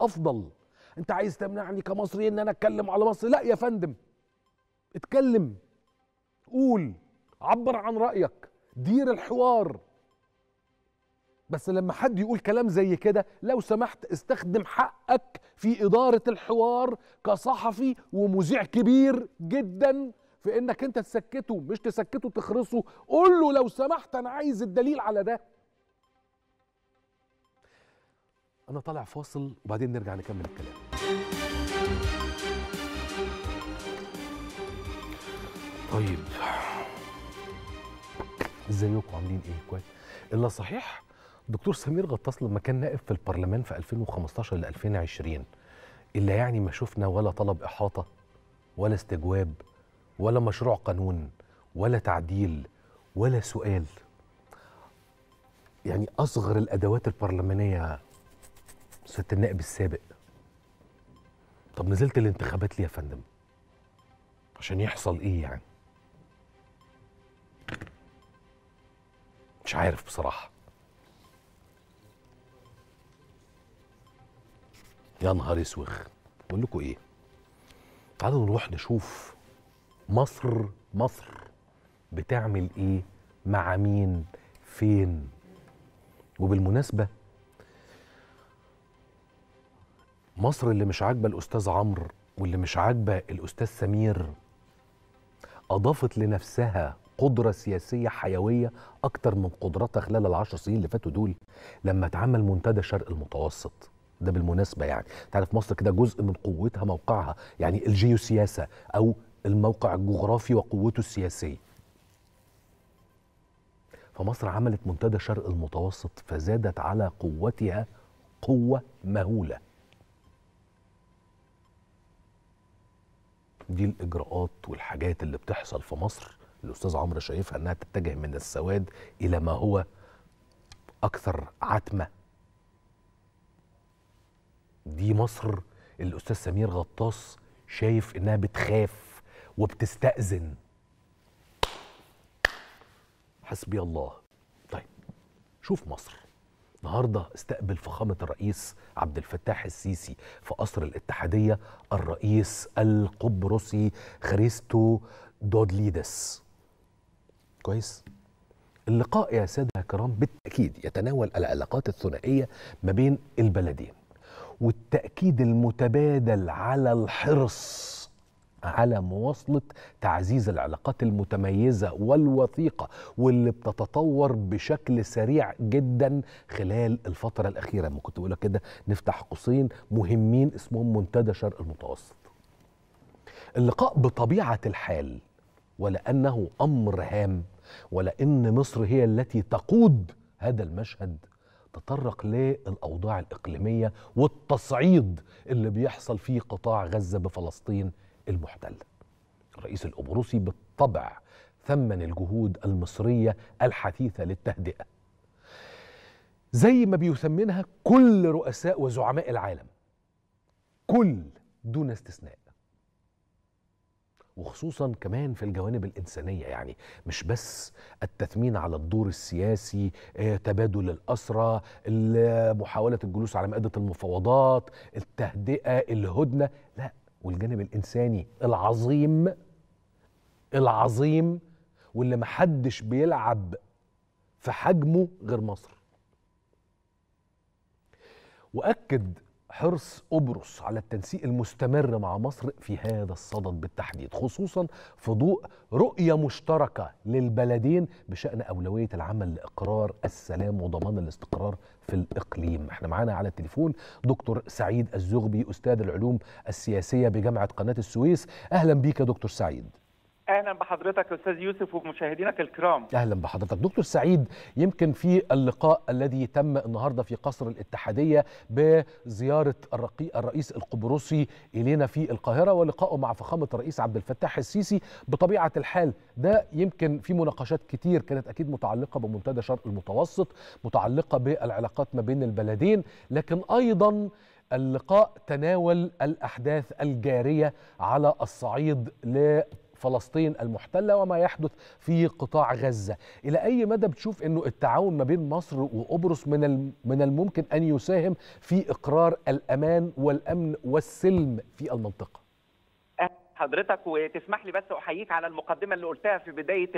افضل انت عايز تمنعني كمصري ان انا اتكلم على مصر لا يا فندم اتكلم قول عبر عن رايك دير الحوار بس لما حد يقول كلام زي كده لو سمحت استخدم حقك في إدارة الحوار كصحفي ومذيع كبير جدا في انك انت تسكته مش تسكته تخرصه قول له لو سمحت انا عايز الدليل على ده انا طالع فاصل وبعدين نرجع نكمل الكلام طيب ازيكم عاملين ايه كويس الا صحيح دكتور سمير غطاس لما كان نائب في البرلمان في 2015 ل 2020 الا يعني ما شفنا ولا طلب احاطه ولا استجواب ولا مشروع قانون ولا تعديل ولا سؤال يعني اصغر الادوات البرلمانيه ست النائب السابق طب نزلت الانتخابات ليه يا فندم عشان يحصل ايه يعني مش عارف بصراحه يا نهار اسوخ بقول لكم ايه تعالوا نروح نشوف مصر مصر بتعمل ايه مع مين فين وبالمناسبه مصر اللي مش عاجبه الاستاذ عمرو واللي مش عاجبه الاستاذ سمير اضافت لنفسها قدرة سياسية حيوية أكتر من قدرتها خلال العشر سنين اللي فاتوا دول لما اتعمل منتدى شرق المتوسط ده بالمناسبة يعني تعرف مصر كده جزء من قوتها موقعها يعني الجيوسياسة أو الموقع الجغرافي وقوته السياسيه فمصر عملت منتدى شرق المتوسط فزادت على قوتها قوه مهوله دي الاجراءات والحاجات اللي بتحصل في مصر الاستاذ عمرو شايفها انها تتجه من السواد الى ما هو اكثر عتمه دي مصر الاستاذ سمير غطاس شايف انها بتخاف وبتستأذن حسبي الله طيب شوف مصر النهارده استقبل فخامة الرئيس عبد الفتاح السيسي في قصر الاتحادية الرئيس القبرصي خريستو دودليدس كويس اللقاء يا سادة الكرام بالتأكيد يتناول العلاقات الثنائية ما بين البلدين والتأكيد المتبادل على الحرص على مواصله تعزيز العلاقات المتميزه والوثيقه واللي بتتطور بشكل سريع جدا خلال الفتره الاخيره ما كنت بقول كده نفتح قوسين مهمين اسمهم منتدى شرق المتوسط اللقاء بطبيعه الحال ولانه امر هام ولان مصر هي التي تقود هذا المشهد تطرق للاوضاع الاقليميه والتصعيد اللي بيحصل في قطاع غزه بفلسطين المحتل الرئيس الأبروسي بالطبع ثمن الجهود المصرية الحثيثة للتهدئة زي ما بيثمنها كل رؤساء وزعماء العالم كل دون استثناء وخصوصا كمان في الجوانب الإنسانية يعني مش بس التثمين على الدور السياسي آه، تبادل الأسرة محاولة الجلوس على مائدة المفاوضات التهدئة الهدنة لا والجانب الانساني العظيم العظيم واللي محدش بيلعب في حجمه غير مصر واكد حرص قبرص على التنسيق المستمر مع مصر في هذا الصدد بالتحديد خصوصا في ضوء رؤيه مشتركه للبلدين بشان اولويه العمل لاقرار السلام وضمان الاستقرار في الإقليم احنا معانا على التليفون دكتور سعيد الزغبي أستاذ العلوم السياسية بجامعة قناة السويس أهلا بيك يا دكتور سعيد اهلا بحضرتك استاذ يوسف ومشاهدينك الكرام اهلا بحضرتك دكتور سعيد يمكن في اللقاء الذي تم النهارده في قصر الاتحاديه بزياره الرقي... الرئيس القبرصي الينا في القاهره ولقائه مع فخامه الرئيس عبد الفتاح السيسي بطبيعه الحال ده يمكن في مناقشات كتير كانت اكيد متعلقه بمنتدى شرق المتوسط متعلقه بالعلاقات ما بين البلدين لكن ايضا اللقاء تناول الاحداث الجاريه على الصعيد ل فلسطين المحتله وما يحدث في قطاع غزه الى اي مدى بتشوف انه التعاون ما بين مصر وقبرص من من الممكن ان يساهم في اقرار الامان والامن والسلم في المنطقه حضرتك وتسمح لي بس احييك على المقدمه اللي قلتها في بدايه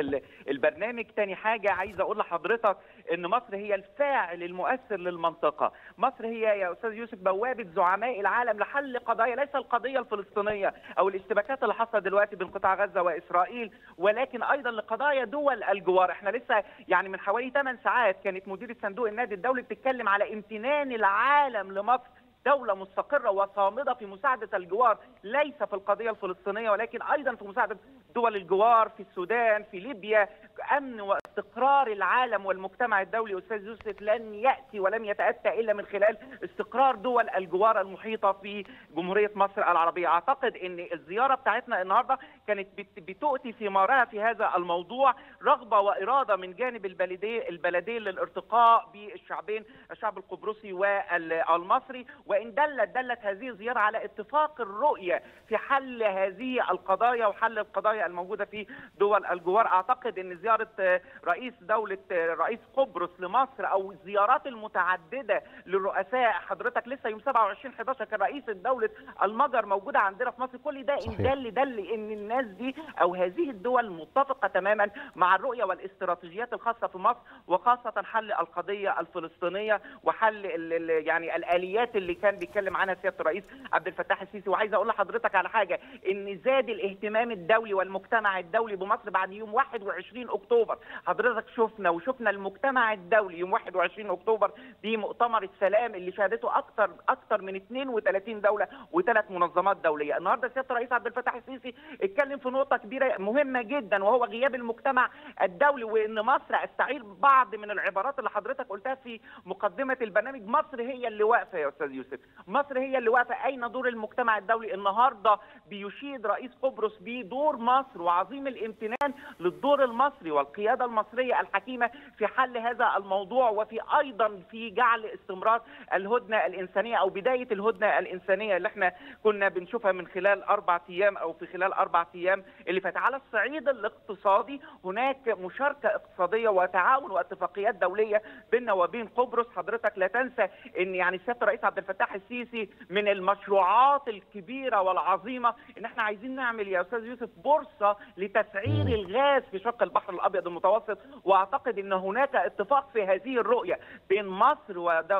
البرنامج تاني حاجه عايز اقول لحضرتك ان مصر هي الفاعل المؤثر للمنطقه مصر هي يا استاذ يوسف بوابه زعماء العالم لحل قضايا ليس القضيه الفلسطينيه او الاشتباكات اللي حصلت دلوقتي بين قطاع غزه واسرائيل ولكن ايضا لقضايا دول الجوار احنا لسه يعني من حوالي 8 ساعات كانت مديره صندوق النادي الدولي بتتكلم على امتنان العالم لمصر دولة مستقرة وصامدة في مساعدة الجوار ليس في القضية الفلسطينية ولكن أيضا في مساعدة دول الجوار في السودان في ليبيا أمن واستقرار العالم والمجتمع الدولي أستاذ يوسف لن يأتي ولم يتأتى إلا من خلال استقرار دول الجوار المحيطة في جمهورية مصر العربية أعتقد أن الزيارة بتاعتنا النهاردة كانت بتؤتي ثمارها في, في هذا الموضوع رغبة وإرادة من جانب البلدين البلدين للارتقاء بالشعبين الشعب القبرصي والمصري وإن دلت دلت هذه الزيارة على اتفاق الرؤية في حل هذه القضايا وحل القضايا الموجودة في دول الجوار أعتقد أن زيارة آه، رئيس دولة آه، رئيس قبرص لمصر أو الزيارات المتعددة للرؤساء حضرتك لسه يوم 27 11 كان رئيس دولة المجر موجودة عندنا في مصر كل ده إن دل دل أن الناس دي أو هذه الدول متفقة تماما مع الرؤية والاستراتيجيات الخاصة في مصر وخاصة حل القضية الفلسطينية وحل يعني الآليات اللي كان بيتكلم عنها سياده الرئيس عبد الفتاح السيسي وعايز اقول لحضرتك على حاجه ان زاد الاهتمام الدولي والمجتمع الدولي بمصر بعد يوم 21 اكتوبر حضرتك شفنا وشفنا المجتمع الدولي يوم 21 اكتوبر في مؤتمر السلام اللي شهدته اكثر اكثر من 32 دوله وثلاث منظمات دوليه النهارده سياده الرئيس عبد الفتاح السيسي اتكلم في نقطه كبيره مهمه جدا وهو غياب المجتمع الدولي وان مصر استعير بعض من العبارات اللي حضرتك قلتها في مقدمه البرنامج مصر هي اللي واقفه يا استاذ يوسف يوسف مصر هي اللي واقفه اين دور المجتمع الدولي النهارده بيشيد رئيس قبرص بدور مصر وعظيم الامتنان للدور المصري والقياده المصريه الحكيمه في حل هذا الموضوع وفي ايضا في جعل استمرار الهدنه الانسانيه او بدايه الهدنه الانسانيه اللي احنا كنا بنشوفها من خلال اربع ايام او في خلال اربع ايام اللي فات على الصعيد الاقتصادي هناك مشاركه اقتصاديه وتعاون واتفاقيات دوليه بيننا وبين قبرص حضرتك لا تنسى ان يعني السيد الرئيس عبد الفتاح الفتاح السيسي من المشروعات الكبيره والعظيمه ان احنا عايزين نعمل يا استاذ يوسف بورصه لتسعير الغاز في شرق البحر الابيض المتوسط واعتقد ان هناك اتفاق في هذه الرؤيه بين مصر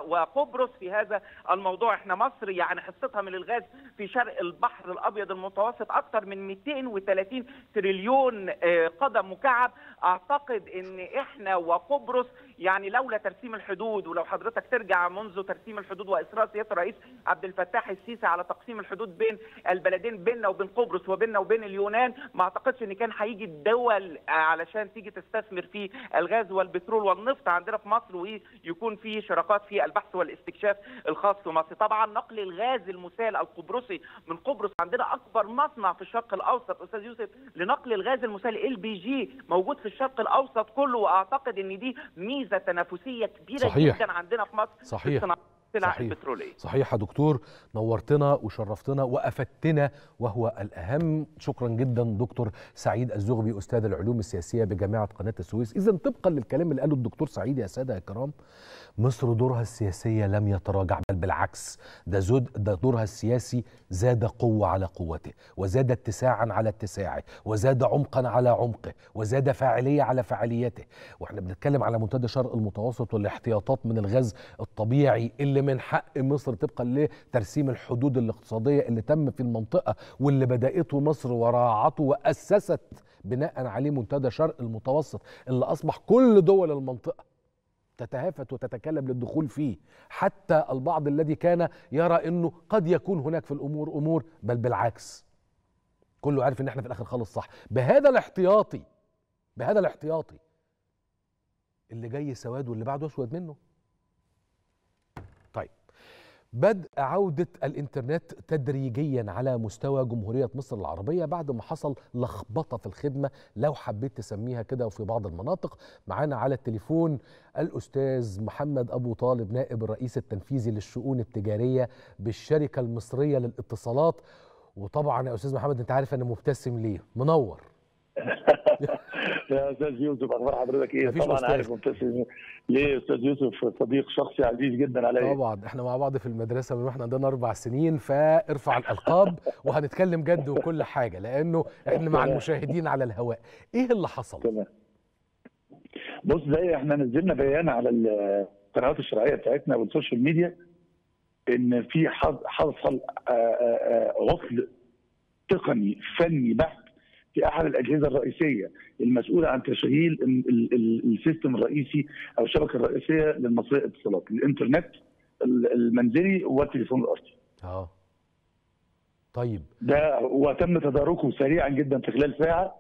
وقبرص في هذا الموضوع احنا مصر يعني حصتها من الغاز في شرق البحر الابيض المتوسط اكثر من 230 تريليون آه، قدم مكعب اعتقد ان احنا وقبرص يعني لولا ترسيم الحدود ولو حضرتك ترجع منذ ترسيم الحدود واصرار سياده الرئيس عبد الفتاح السيسي على تقسيم الحدود بين البلدين بيننا وبين قبرص وبيننا وبين اليونان ما اعتقدش ان كان هيجي الدول علشان تيجي تستثمر في الغاز والبترول والنفط عندنا في مصر ويكون في شراكات في البحث والاستكشاف الخاص في مصر طبعا نقل الغاز المسال القبرصي من قبرص عندنا اكبر مصنع في الشرق الاوسط استاذ يوسف لنقل الغاز المسال ال بي جي موجود في الشرق الاوسط كله واعتقد ان دي ميزه ميزه تنافسيه كبيره صحيح. جدا عندنا في مصر صحيح. في صناعه السلع البتروليه صحيح يا دكتور نورتنا وشرفتنا وافدتنا وهو الاهم شكرا جدا دكتور سعيد الزغبي استاذ العلوم السياسيه بجامعه قناه السويس اذا طبقا للكلام اللي قاله الدكتور سعيد يا ساده يا كرام مصر دورها السياسية لم يتراجع بل بالعكس ده, زود ده دورها السياسي زاد قوة على قوته وزاد اتساعا على اتساعه وزاد عمقا على عمقه وزاد فاعلية على فاعليته واحنا بنتكلم على منتدى شرق المتوسط والاحتياطات من الغاز الطبيعي اللي من حق مصر طبقا لترسيم الحدود الاقتصادية اللي تم في المنطقة واللي بدأته مصر وراعته وأسست بناء عليه منتدى شرق المتوسط اللي أصبح كل دول المنطقة تتهافت وتتكلم للدخول فيه حتى البعض الذي كان يرى انه قد يكون هناك في الامور امور بل بالعكس كله عارف ان احنا في الاخر خالص صح بهذا الاحتياطي بهذا الاحتياطي اللي جاي سواد واللي بعده اسود منه بدء عودة الإنترنت تدريجيا على مستوى جمهورية مصر العربية بعد ما حصل لخبطة في الخدمة لو حبيت تسميها كده وفي بعض المناطق معانا على التليفون الأستاذ محمد أبو طالب نائب الرئيس التنفيذي للشؤون التجارية بالشركة المصرية للاتصالات وطبعا يا أستاذ محمد أنت عارف أنا مبتسم ليه منور يا استاذ يوسف اخبار حضرتك ايه؟ طبعا عارف ممتاز ليه استاذ يوسف صديق شخصي عزيز جدا عليا طبعا احنا مع بعض في المدرسه من واحنا عندنا اربع سنين فارفع الالقاب وهنتكلم جد وكل حاجه لانه احنا مع المشاهدين على الهواء ايه اللي حصل؟ تمام بص زي احنا نزلنا بيان على القنوات الشرعيه بتاعتنا والسوشيال ميديا ان في حصل عطل آه، آه، آه، تقني فني بحت في احد الاجهزه الرئيسيه المسؤوله عن تشغيل السيستم الرئيسي او الشبكه الرئيسيه للمصريه للاتصالات الانترنت المنزلي والتليفون الارضي. اه طيب ده وتم تداركه سريعا جدا في خلال ساعه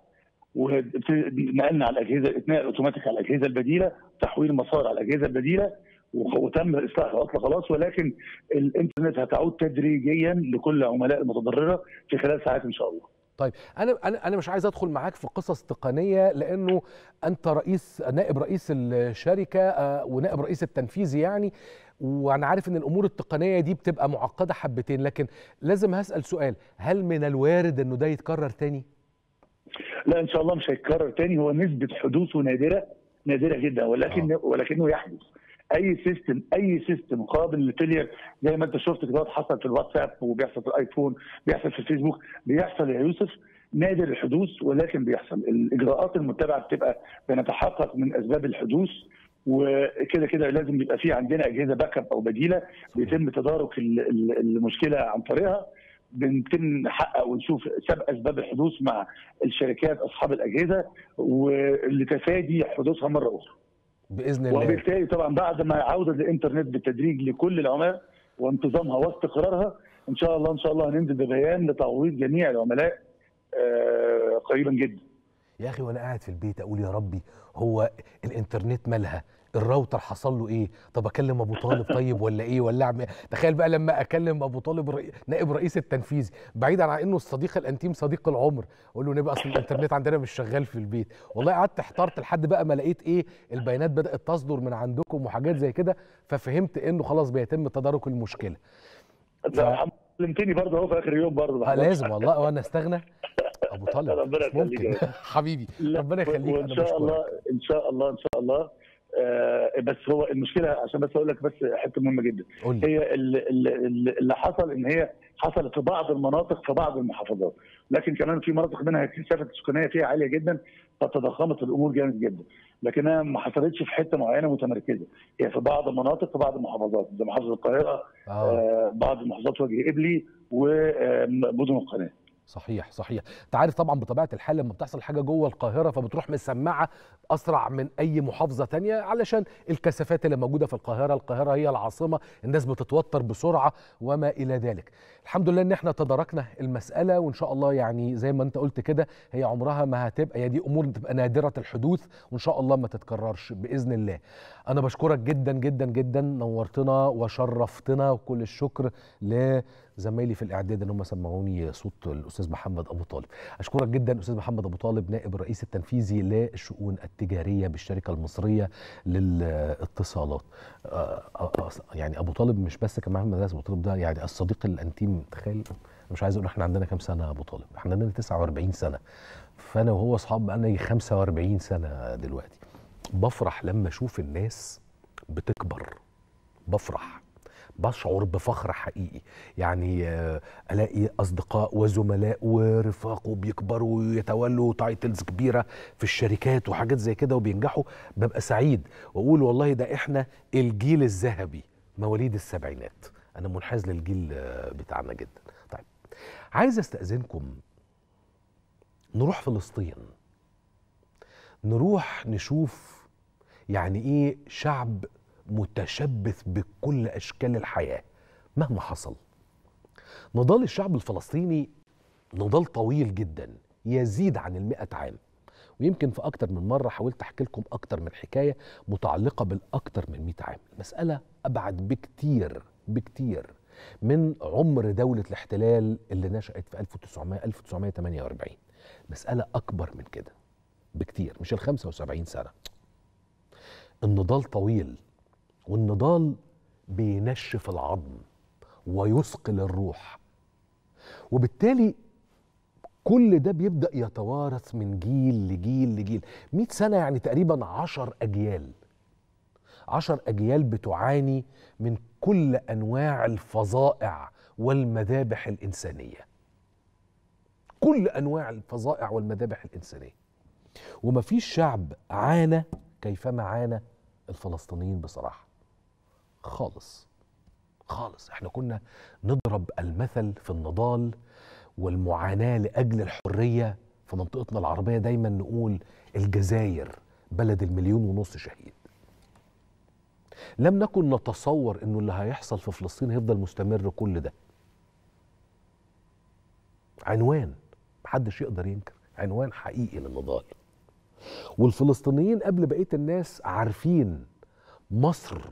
ونقلنا على الاجهزه اثناء اوتوماتيك على الاجهزه البديله تحويل مسار على الاجهزه البديله وتم اصلاح العطله خلاص ولكن الانترنت هتعود تدريجيا لكل عملاء المتضرره في خلال ساعات ان شاء الله. طيب انا انا انا مش عايز ادخل معاك في قصص تقنيه لانه انت رئيس نائب رئيس الشركه آه، ونائب رئيس التنفيذي يعني وانا عارف ان الامور التقنيه دي بتبقى معقده حبتين لكن لازم هسال سؤال هل من الوارد انه ده يتكرر تاني؟ لا ان شاء الله مش هيتكرر تاني هو نسبه حدوثه نادره نادره جدا ولكن آه. ولكنه يحدث اي سيستم اي سيستم قابل للفيلير زي ما انت شفت كده حصل في الواتساب وبيحصل في الايفون بيحصل في الفيسبوك بيحصل يا يوسف نادر الحدوث ولكن بيحصل الاجراءات المتبعه بتبقى بنتحقق من اسباب الحدوث وكده كده لازم يبقى في عندنا اجهزه باك اب او بديله بيتم تدارك المشكله عن طريقها بنتم نحقق ونشوف سبب اسباب الحدوث مع الشركات اصحاب الاجهزه ولتفادي حدوثها مره اخرى. باذن الله وبالتالي طبعا بعد ما عوده الانترنت بالتدريج لكل العملاء وانتظامها واستقرارها ان شاء الله ان شاء الله هننزل ببيان لتعويض جميع العملاء آه، قريبا جدا يا اخي وانا قاعد في البيت اقول يا ربي هو الانترنت مالها الراوتر حصل له ايه طب اكلم ابو طالب طيب ولا ايه ولا اعمل إيه؟ تخيل بقى لما اكلم ابو طالب رئي... نائب رئيس التنفيذي بعيدا عن انه الصديق الانتيم صديق العمر اقول له نبقى اصل الانترنت عندنا مش شغال في البيت والله قعدت احترت لحد بقى ما لقيت ايه البيانات بدات تصدر من عندكم وحاجات زي كده ففهمت انه خلاص بيتم تدارك المشكله ف... كلمتني برضه اهو في اخر يوم برضه آه، لازم والله وانا استغنى ابو طالب ربنا يخليك حبيبي ربنا يخليك وان شاء الله ان شاء الله ان شاء الله آه، بس هو المشكله عشان بس اقول لك بس حته مهمه جدا قولي. هي اللي حصل ان هي حصلت في بعض المناطق في بعض المحافظات لكن كمان في مناطق منها الكثافه السكانيه فيها عاليه جدا فتضخمت الامور جامد جدا لكنها ما حصلتش في حته معينه متمركزه هي في بعض المناطق في بعض المحافظات زي محافظه القاهره آه. آه، بعض محافظات وجه قبلي ومدن القناه صحيح صحيح انت عارف طبعا بطبيعه الحال لما بتحصل حاجه جوه القاهره فبتروح مسمعه اسرع من اي محافظه تانية علشان الكثافات اللي موجوده في القاهره القاهره هي العاصمه الناس بتتوتر بسرعه وما الى ذلك الحمد لله ان احنا تداركنا المساله وان شاء الله يعني زي ما انت قلت كده هي عمرها ما هتبقى هي دي امور بتبقى نادره الحدوث وان شاء الله ما تتكررش باذن الله انا بشكرك جدا جدا جدا نورتنا وشرفتنا وكل الشكر ل زمايلي في الاعداد ان هم سمعوني صوت الاستاذ محمد ابو طالب اشكرك جدا استاذ محمد ابو طالب نائب الرئيس التنفيذي للشؤون التجاريه بالشركه المصريه للاتصالات آه، آه، آه، يعني ابو طالب مش بس كان مدرسه ابو طالب ده يعني الصديق الانتيم تخيل مش عايز اقول احنا عندنا كام سنه يا ابو طالب احنا عندنا 49 سنه فانا وهو اصحاب بقالنا 45 سنه دلوقتي بفرح لما اشوف الناس بتكبر بفرح بشعر بفخر حقيقي يعني آه، الاقي اصدقاء وزملاء ورفاق وبيكبروا ويتولوا تايتلز كبيره في الشركات وحاجات زي كده وبينجحوا ببقى سعيد واقول والله ده احنا الجيل الذهبي مواليد السبعينات انا منحاز للجيل آه، بتاعنا جدا طيب عايز استاذنكم نروح فلسطين نروح نشوف يعني ايه شعب متشبث بكل اشكال الحياه مهما حصل. نضال الشعب الفلسطيني نضال طويل جدا يزيد عن المئة عام ويمكن في أكتر من مرة حاولت أحكي لكم أكتر من حكاية متعلقة بالأكتر من 100 عام المسألة أبعد بكتير بكتير من عمر دولة الاحتلال اللي نشأت في 1900 1948 مسألة أكبر من كده بكتير مش ال 75 سنة النضال طويل والنضال بينشف العظم ويثقل الروح وبالتالي كل ده بيبدا يتوارث من جيل لجيل لجيل 100 سنه يعني تقريبا 10 اجيال 10 اجيال بتعاني من كل انواع الفظائع والمذابح الانسانيه كل انواع الفظائع والمذابح الانسانيه ومفيش شعب عانى كيفما عانى الفلسطينيين بصراحه خالص خالص احنا كنا نضرب المثل في النضال والمعاناة لأجل الحرية في منطقتنا العربية دايما نقول الجزائر بلد المليون ونص شهيد لم نكن نتصور انه اللي هيحصل في فلسطين هيفضل مستمر كل ده عنوان محدش يقدر ينكر عنوان حقيقي للنضال والفلسطينيين قبل بقيه الناس عارفين مصر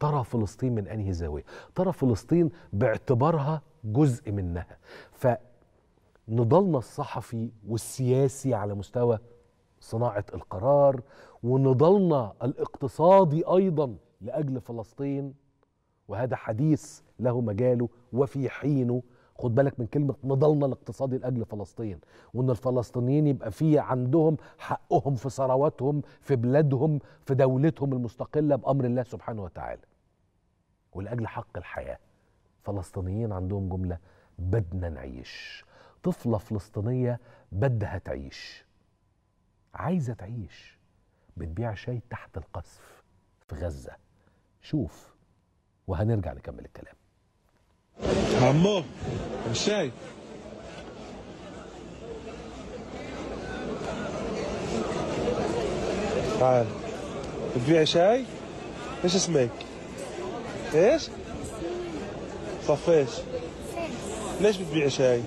ترى فلسطين من انهي زاويه ترى فلسطين باعتبارها جزء منها فنضالنا الصحفي والسياسي على مستوى صناعه القرار ونضالنا الاقتصادي ايضا لاجل فلسطين وهذا حديث له مجاله وفي حينه خد بالك من كلمة نضالنا الاقتصادي لأجل فلسطين وإن الفلسطينيين يبقى في عندهم حقهم في ثرواتهم في بلادهم في دولتهم المستقلة بأمر الله سبحانه وتعالى ولاجل حق الحياه فلسطينيين عندهم جمله بدنا نعيش طفله فلسطينيه بدها تعيش عايزه تعيش بتبيع شاي تحت القصف في غزه شوف وهنرجع نكمل الكلام عمو الشاي تعال بتبيع شاي ايش اسمك؟ ايش؟ صفيش ليش بتبيع شاي؟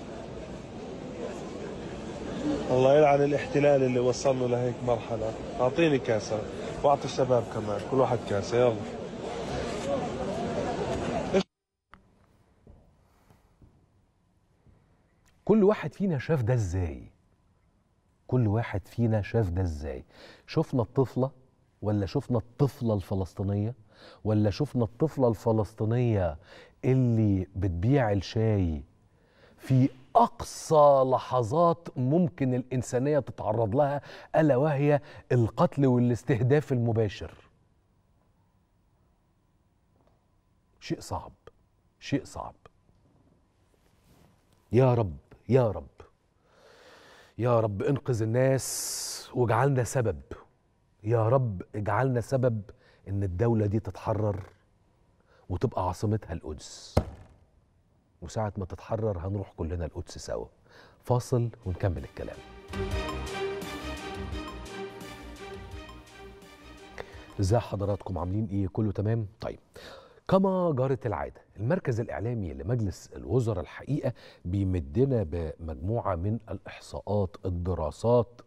الله يلعن الاحتلال اللي وصلنا لهيك مرحلة أعطيني كاسة وأعطي الشباب كمان كل واحد كاسة يلا كل واحد فينا شاف ده ازاي كل واحد فينا شاف ده ازاي شفنا الطفلة ولا شفنا الطفلة الفلسطينية ولا شفنا الطفله الفلسطينيه اللي بتبيع الشاي في اقصى لحظات ممكن الانسانيه تتعرض لها الا وهي القتل والاستهداف المباشر شيء صعب شيء صعب يا رب يا رب يا رب انقذ الناس واجعلنا سبب يا رب اجعلنا سبب ان الدوله دي تتحرر وتبقى عاصمتها القدس وساعه ما تتحرر هنروح كلنا القدس سوا فاصل ونكمل الكلام ازاي حضراتكم عاملين ايه كله تمام طيب كما جرت العادة المركز الإعلامي لمجلس الوزراء الحقيقة بيمدنا بمجموعة من الإحصاءات الدراسات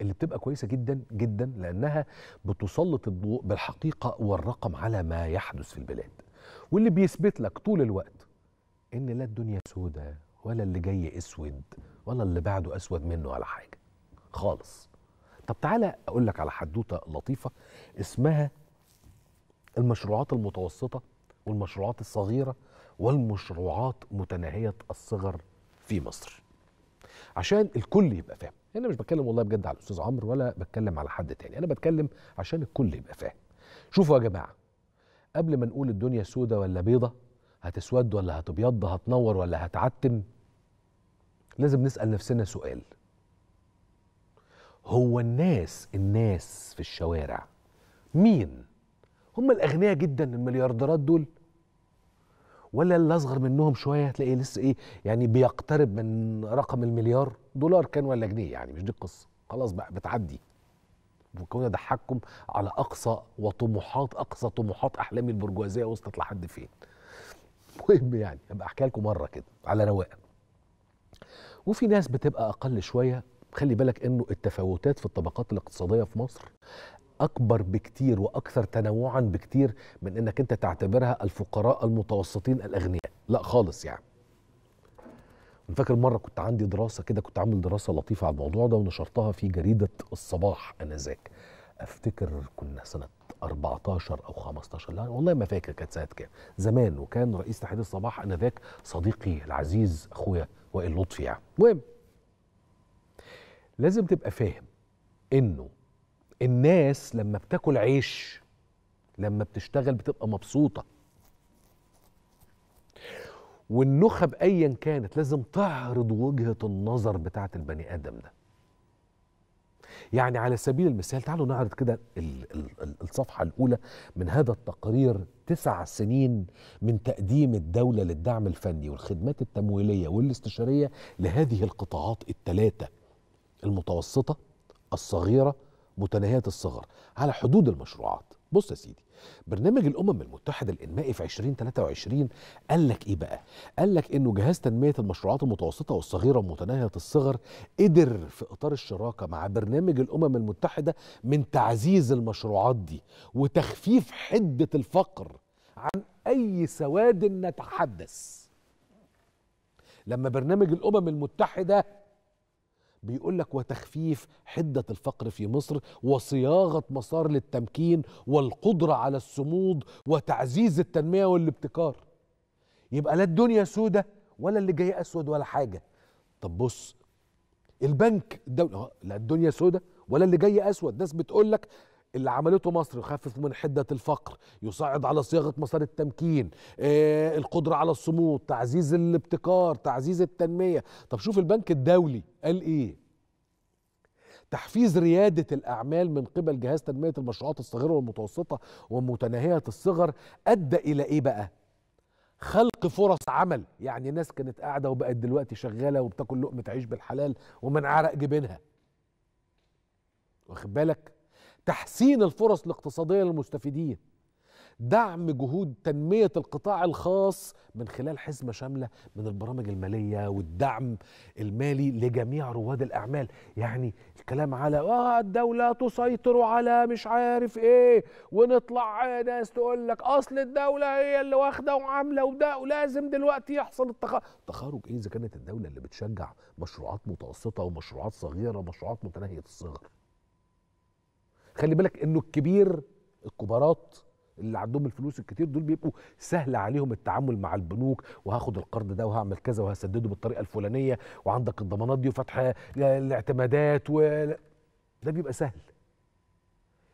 اللي بتبقى كويسه جدا جدا لانها بتسلط الضوء بالحقيقه والرقم على ما يحدث في البلاد واللي بيثبت لك طول الوقت ان لا الدنيا سودة ولا اللي جاي اسود ولا اللي بعده اسود منه ولا حاجه خالص طب تعالى اقول لك على حدوته لطيفه اسمها المشروعات المتوسطه والمشروعات الصغيره والمشروعات متناهيه الصغر في مصر عشان الكل يبقى فاهم هنا مش بتكلم والله بجد على الاستاذ عمرو ولا بتكلم على حد تاني انا بتكلم عشان الكل يبقى فاهم شوفوا يا جماعه قبل ما نقول الدنيا سودة ولا بيضة هتسود ولا هتبيض هتنور ولا هتعتم لازم نسأل نفسنا سؤال هو الناس الناس في الشوارع مين هم الأغنياء جدا المليارديرات دول ولا اللي اصغر منهم شويه هتلاقي لسه ايه يعني بيقترب من رقم المليار دولار كان ولا جنيه يعني مش دي القصه خلاص بقى بتعدي وكون ضحككم على اقصى وطموحات اقصى طموحات احلام البرجوازيه وصلت لحد فين مهم يعني ابقى احكي لكم مره كده على رواقه وفي ناس بتبقى اقل شويه خلي بالك انه التفاوتات في الطبقات الاقتصاديه في مصر اكبر بكتير واكثر تنوعا بكتير من انك انت تعتبرها الفقراء المتوسطين الاغنياء لا خالص يعني انا فاكر مره كنت عندي دراسه كده كنت عامل دراسه لطيفه على الموضوع ده ونشرتها في جريده الصباح انذاك افتكر كنا سنه 14 او 15 لا والله ما فاكر كانت سنه كام زمان وكان رئيس تحرير الصباح انذاك صديقي العزيز اخويا وائل لطفي يعني المهم لازم تبقى فاهم انه الناس لما بتاكل عيش لما بتشتغل بتبقى مبسوطه والنخب ايا كانت لازم تعرض وجهه النظر بتاعه البني ادم ده يعني على سبيل المثال تعالوا نعرض كده الصفحه الاولى من هذا التقرير تسع سنين من تقديم الدوله للدعم الفني والخدمات التمويليه والاستشاريه لهذه القطاعات الثلاثه المتوسطه الصغيره متناهية الصغر على حدود المشروعات بص يا سيدي برنامج الامم المتحده الانمائي في 2023 قال لك ايه بقى قال لك انه جهاز تنميه المشروعات المتوسطه والصغيره ومتناهيه الصغر قدر في اطار الشراكه مع برنامج الامم المتحده من تعزيز المشروعات دي وتخفيف حده الفقر عن اي سواد نتحدث لما برنامج الامم المتحده بيقول لك وتخفيف حدة الفقر في مصر وصياغة مسار للتمكين والقدرة على الصمود وتعزيز التنمية والابتكار يبقى لا الدنيا سودة ولا اللي جاي أسود ولا حاجة طب بص البنك الدولي لا الدنيا سودة ولا اللي جاي أسود ناس بتقول لك اللي عملته مصر يخفف من حدة الفقر يساعد على صياغة مسار التمكين آه القدرة على الصمود تعزيز الابتكار تعزيز التنمية طب شوف البنك الدولي قال ايه تحفيز ريادة الأعمال من قبل جهاز تنمية المشروعات الصغيرة والمتوسطة ومتناهية الصغر أدى إلى إيه بقى؟ خلق فرص عمل يعني ناس كانت قاعدة وبقت دلوقتي شغالة وبتاكل لقمة عيش بالحلال ومن عرق جبينها واخد بالك؟ تحسين الفرص الاقتصادية للمستفيدين دعم جهود تنمية القطاع الخاص من خلال حزمة شاملة من البرامج المالية والدعم المالي لجميع رواد الأعمال يعني الكلام على آه الدولة تسيطر على مش عارف إيه ونطلع ناس تقول لك أصل الدولة هي اللي واخدة وعاملة وده ولازم دلوقتي يحصل التخارج تخارج إيه إذا كانت الدولة اللي بتشجع مشروعات متوسطة ومشروعات صغيرة ومشروعات متناهية الصغر خلي بالك انه الكبير الكبارات اللي عندهم الفلوس الكتير دول بيبقوا سهل عليهم التعامل مع البنوك وهاخد القرض ده وهعمل كذا وهسدده بالطريقه الفلانيه وعندك الضمانات دي وفتح الاعتمادات و ده بيبقى سهل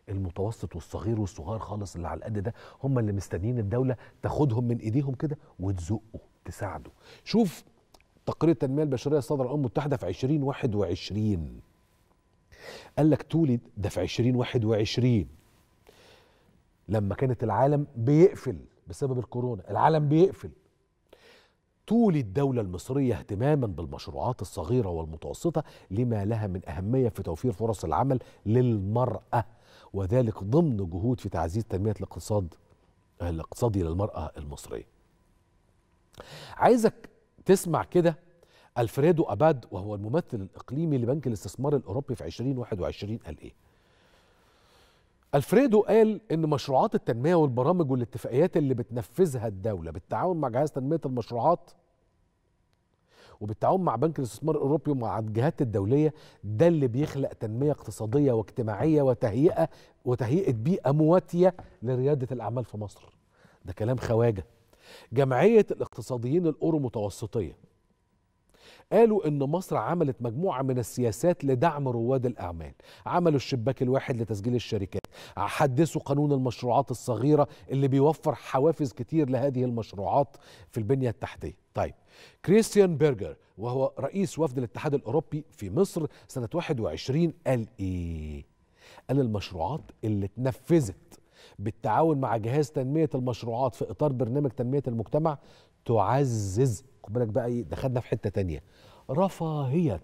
المتوسط والصغير والصغار خالص اللي على القد ده هم اللي مستنيين الدوله تاخدهم من ايديهم كده وتزقه تساعده شوف تقرير التنميه البشريه صدر الامم المتحده في 2021 قال لك تولد ده في 2021 لما كانت العالم بيقفل بسبب الكورونا العالم بيقفل تولي الدولة المصرية اهتماما بالمشروعات الصغيرة والمتوسطة لما لها من أهمية في توفير فرص العمل للمرأة وذلك ضمن جهود في تعزيز تنمية الاقتصاد الاقتصادي للمرأة المصرية عايزك تسمع كده ألفريدو أباد وهو الممثل الإقليمي لبنك الاستثمار الأوروبي في 2021 قال إيه؟ ألفريدو قال إن مشروعات التنمية والبرامج والاتفاقيات اللي بتنفذها الدولة بالتعاون مع جهاز تنمية المشروعات وبالتعاون مع بنك الاستثمار الاوروبي ومع الجهات الدوليه ده اللي بيخلق تنميه اقتصاديه واجتماعيه وتهيئه وتهيئه بيئه مواتيه لرياده الاعمال في مصر. ده كلام خواجه. جمعيه الاقتصاديين الاورو متوسطيه قالوا ان مصر عملت مجموعه من السياسات لدعم رواد الاعمال عملوا الشباك الواحد لتسجيل الشركات حدثوا قانون المشروعات الصغيره اللي بيوفر حوافز كتير لهذه المشروعات في البنيه التحتيه طيب كريستيان بيرجر وهو رئيس وفد الاتحاد الاوروبي في مصر سنه 21 قال ايه قال المشروعات اللي اتنفذت بالتعاون مع جهاز تنميه المشروعات في اطار برنامج تنميه المجتمع تعزز خد بالك بقى ايه دخلنا في حته تانية رفاهيه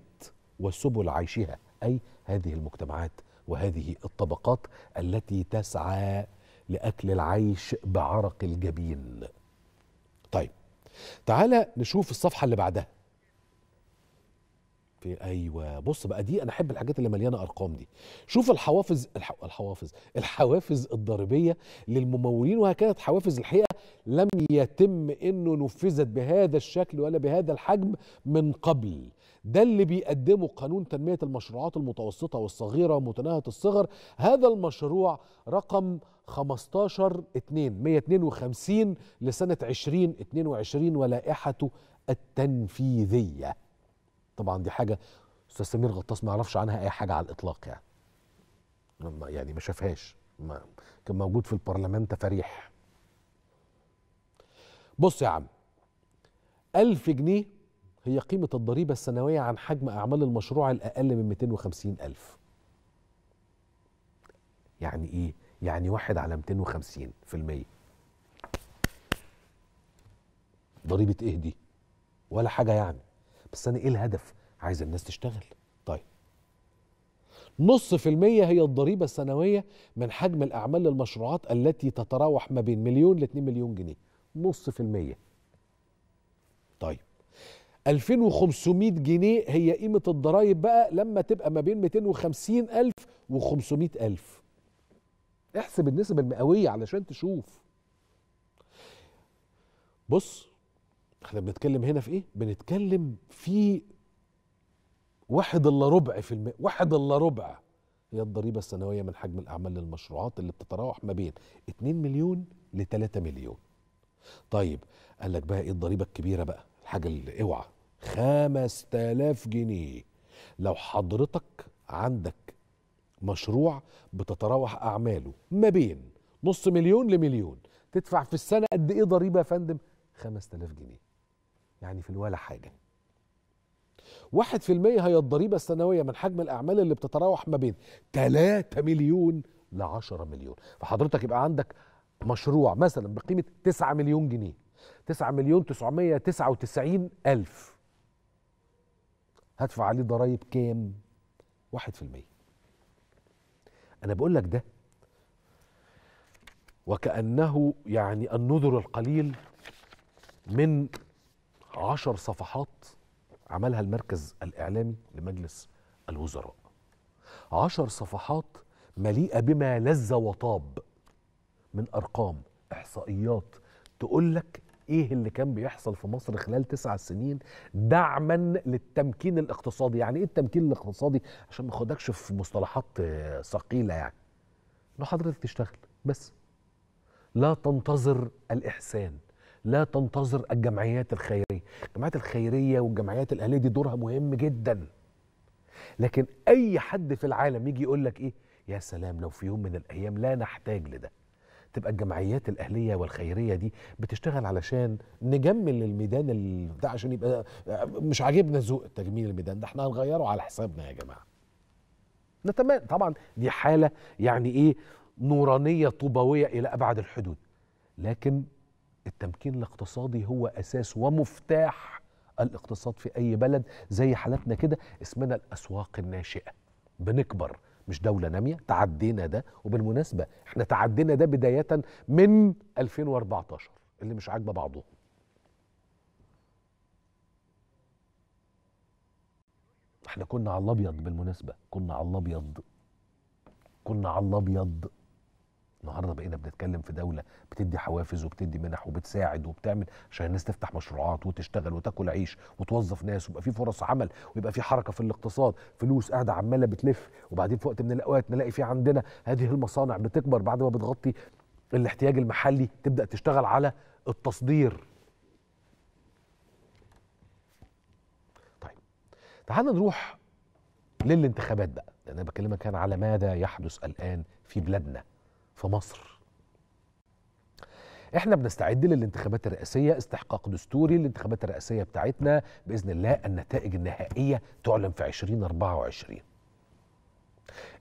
وسبل عيشها اي هذه المجتمعات وهذه الطبقات التي تسعى لاكل العيش بعرق الجبين طيب تعالى نشوف الصفحه اللي بعدها في ايوه بص بقى دي انا احب الحاجات اللي مليانه ارقام دي شوف الحوافز الحو... الحوافز الحوافز الضريبيه للممولين وهكذا حوافز الحقيقه لم يتم انه نفذت بهذا الشكل ولا بهذا الحجم من قبل ده اللي بيقدمه قانون تنميه المشروعات المتوسطه والصغيره ومتناهيه الصغر هذا المشروع رقم 15 2 152 لسنه 2022 ولائحته التنفيذيه طبعا دي حاجه استاذ سمير غطاس ما يعرفش عنها اي حاجه على الاطلاق يعني يعني ما شافهاش ما كان موجود في البرلمان تفاريح بص يا عم ألف جنيه هي قيمة الضريبة السنوية عن حجم أعمال المشروع الأقل من 250 ألف يعني إيه؟ يعني واحد على 250 في المية ضريبة إيه دي؟ ولا حاجة يعني بس انا ايه الهدف عايز الناس تشتغل طيب نص في المية هي الضريبة السنوية من حجم الأعمال للمشروعات التي تتراوح ما بين مليون ل 2 مليون جنيه نص في المية طيب 2500 جنيه هي قيمة الضرايب بقى لما تبقى ما بين 250 ألف و 500 ألف احسب النسب المئوية علشان تشوف بص احنا بنتكلم هنا في ايه بنتكلم في واحد الا ربع في الم... واحد الا ربع هي الضريبة السنوية من حجم الأعمال للمشروعات اللي بتتراوح ما بين 2 مليون ل 3 مليون طيب قال لك بقى ايه الضريبة الكبيرة بقى الحاجة اللي اوعى 5000 جنيه لو حضرتك عندك مشروع بتتراوح أعماله ما بين نص مليون لمليون تدفع في السنة قد ايه ضريبة يا فندم 5000 جنيه يعني في الولا حاجة واحد في المية هي الضريبة السنوية من حجم الأعمال اللي بتتراوح ما بين 3 مليون ل 10 مليون فحضرتك يبقى عندك مشروع مثلا بقيمة 9 مليون جنيه 9 مليون 999 ألف هدفع عليه ضرايب كام؟ 1% أنا بقول لك ده وكأنه يعني النذر القليل من عشر صفحات عملها المركز الإعلامي لمجلس الوزراء عشر صفحات مليئة بما لذ وطاب من أرقام إحصائيات تقول لك إيه اللي كان بيحصل في مصر خلال تسع سنين دعما للتمكين الاقتصادي يعني إيه التمكين الاقتصادي عشان ما خدكش في مصطلحات ثقيلة يعني إنه حضرتك تشتغل بس لا تنتظر الإحسان لا تنتظر الجمعيات الخيريه الجمعيات الخيريه والجمعيات الاهليه دي دورها مهم جدا لكن اي حد في العالم يجي يقول لك ايه يا سلام لو في يوم من الايام لا نحتاج لده تبقى الجمعيات الاهليه والخيريه دي بتشتغل علشان نجمل الميدان ده عشان يبقى مش عاجبنا ذوق تجميل الميدان ده احنا هنغيره على حسابنا يا جماعه نتمنى طبعا دي حاله يعني ايه نورانيه طوبويه الى ابعد الحدود لكن التمكين الاقتصادي هو اساس ومفتاح الاقتصاد في اي بلد زي حالتنا كده اسمنا الاسواق الناشئه بنكبر مش دوله ناميه تعدينا ده وبالمناسبه احنا تعدينا ده بدايه من 2014 اللي مش عاجبه بعضهم احنا كنا على الابيض بالمناسبه كنا على الابيض كنا على الابيض النهارده بقينا بنتكلم في دوله بتدي حوافز وبتدي منح وبتساعد وبتعمل عشان الناس تفتح مشروعات وتشتغل وتاكل عيش وتوظف ناس ويبقى في فرص عمل ويبقى في حركه في الاقتصاد فلوس قاعده عماله بتلف وبعدين في وقت من الاوقات نلاقي في عندنا هذه المصانع بتكبر بعد ما بتغطي الاحتياج المحلي تبدا تشتغل على التصدير طيب تعالى نروح للانتخابات بقى لان انا بكلمك كان على ماذا يحدث الان في بلادنا في مصر احنا بنستعد للانتخابات الرئاسيه استحقاق دستوري الانتخابات الرئاسيه بتاعتنا باذن الله النتائج النهائيه تعلن في 2024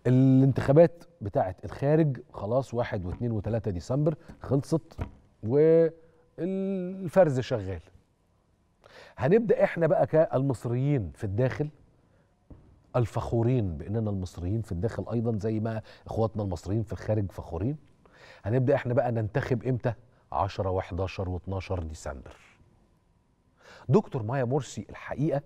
الانتخابات بتاعه الخارج خلاص 1 و2 و3 ديسمبر خلصت والفرز شغال هنبدا احنا بقى كالمصريين في الداخل الفخورين باننا المصريين في الداخل ايضا زي ما اخواتنا المصريين في الخارج فخورين هنبدا احنا بقى ننتخب امتى 10 و11 و12 ديسمبر دكتور مايا مرسي الحقيقه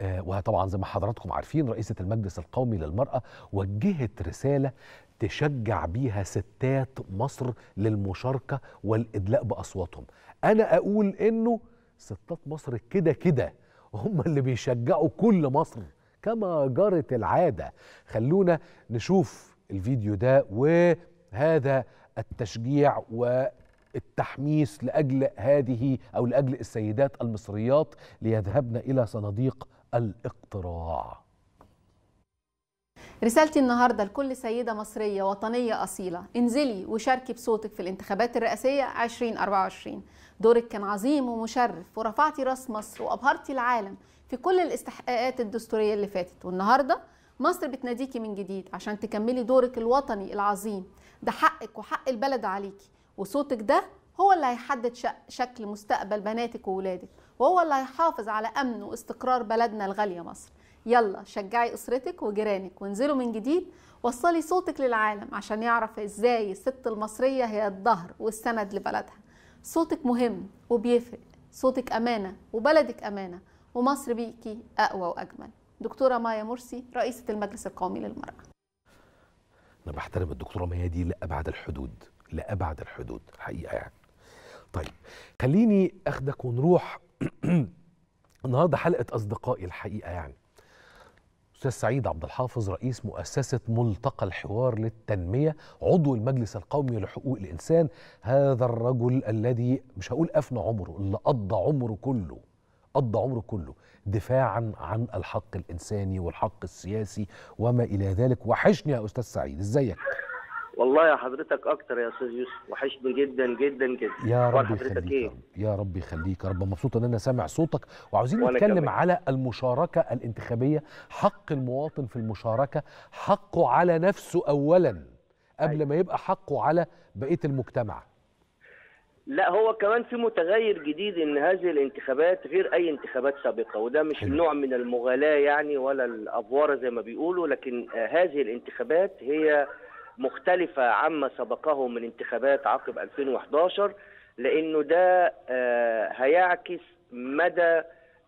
آه وطبعا زي ما حضراتكم عارفين رئيسه المجلس القومي للمراه وجهت رساله تشجع بيها ستات مصر للمشاركه والادلاء باصواتهم انا اقول انه ستات مصر كده كده هم اللي بيشجعوا كل مصر كما جرت العادة خلونا نشوف الفيديو ده وهذا التشجيع والتحميس لأجل هذه أو لأجل السيدات المصريات ليذهبن إلى صناديق الاقتراع رسالتي النهاردة لكل سيدة مصرية وطنية أصيلة انزلي وشاركي بصوتك في الانتخابات الرئاسية 2024 دورك كان عظيم ومشرف ورفعتي راس مصر وأبهرتي العالم في كل الاستحقاقات الدستورية اللي فاتت والنهاردة مصر بتناديكي من جديد عشان تكملي دورك الوطني العظيم ده حقك وحق البلد عليكي وصوتك ده هو اللي هيحدد شكل مستقبل بناتك وولادك وهو اللي هيحافظ على أمن واستقرار بلدنا الغالية مصر يلا شجعي أسرتك وجيرانك وانزلوا من جديد وصلي صوتك للعالم عشان يعرف إزاي الست المصرية هي الظهر والسند لبلدها صوتك مهم وبيفرق صوتك أمانة وبلدك أمانة ومصر بيكي أقوى وأجمل دكتورة مايا مرسي رئيسة المجلس القومي للمرأة أنا بحترم الدكتورة مايا دي لأبعد الحدود لأبعد الحدود حقيقة يعني طيب خليني أخدك ونروح النهاردة حلقة أصدقائي الحقيقة يعني أستاذ سعيد عبد الحافظ رئيس مؤسسة ملتقى الحوار للتنمية عضو المجلس القومي لحقوق الإنسان هذا الرجل الذي مش هقول أفنى عمره اللي قضى عمره كله قضى عمره كله دفاعا عن الحق الانساني والحق السياسي وما الى ذلك وحشني يا استاذ سعيد ازيك والله يا حضرتك اكتر يا استاذ يوسف وحشني جدا جدا جدا يا إيه؟ رب يخليك إيه؟ يا رب يخليك يا رب مبسوط ان انا سامع صوتك وعاوزين نتكلم كمان. على المشاركه الانتخابيه حق المواطن في المشاركه حقه على نفسه اولا قبل أي. أيوة. ما يبقى حقه على بقيه المجتمع لا هو كمان في متغير جديد ان هذه الانتخابات غير اي انتخابات سابقه وده مش حلو. نوع من المغالاه يعني ولا الافواره زي ما بيقولوا لكن آه، هذه الانتخابات هي مختلفه عما سبقه من انتخابات عقب 2011 لانه ده آه، هيعكس مدى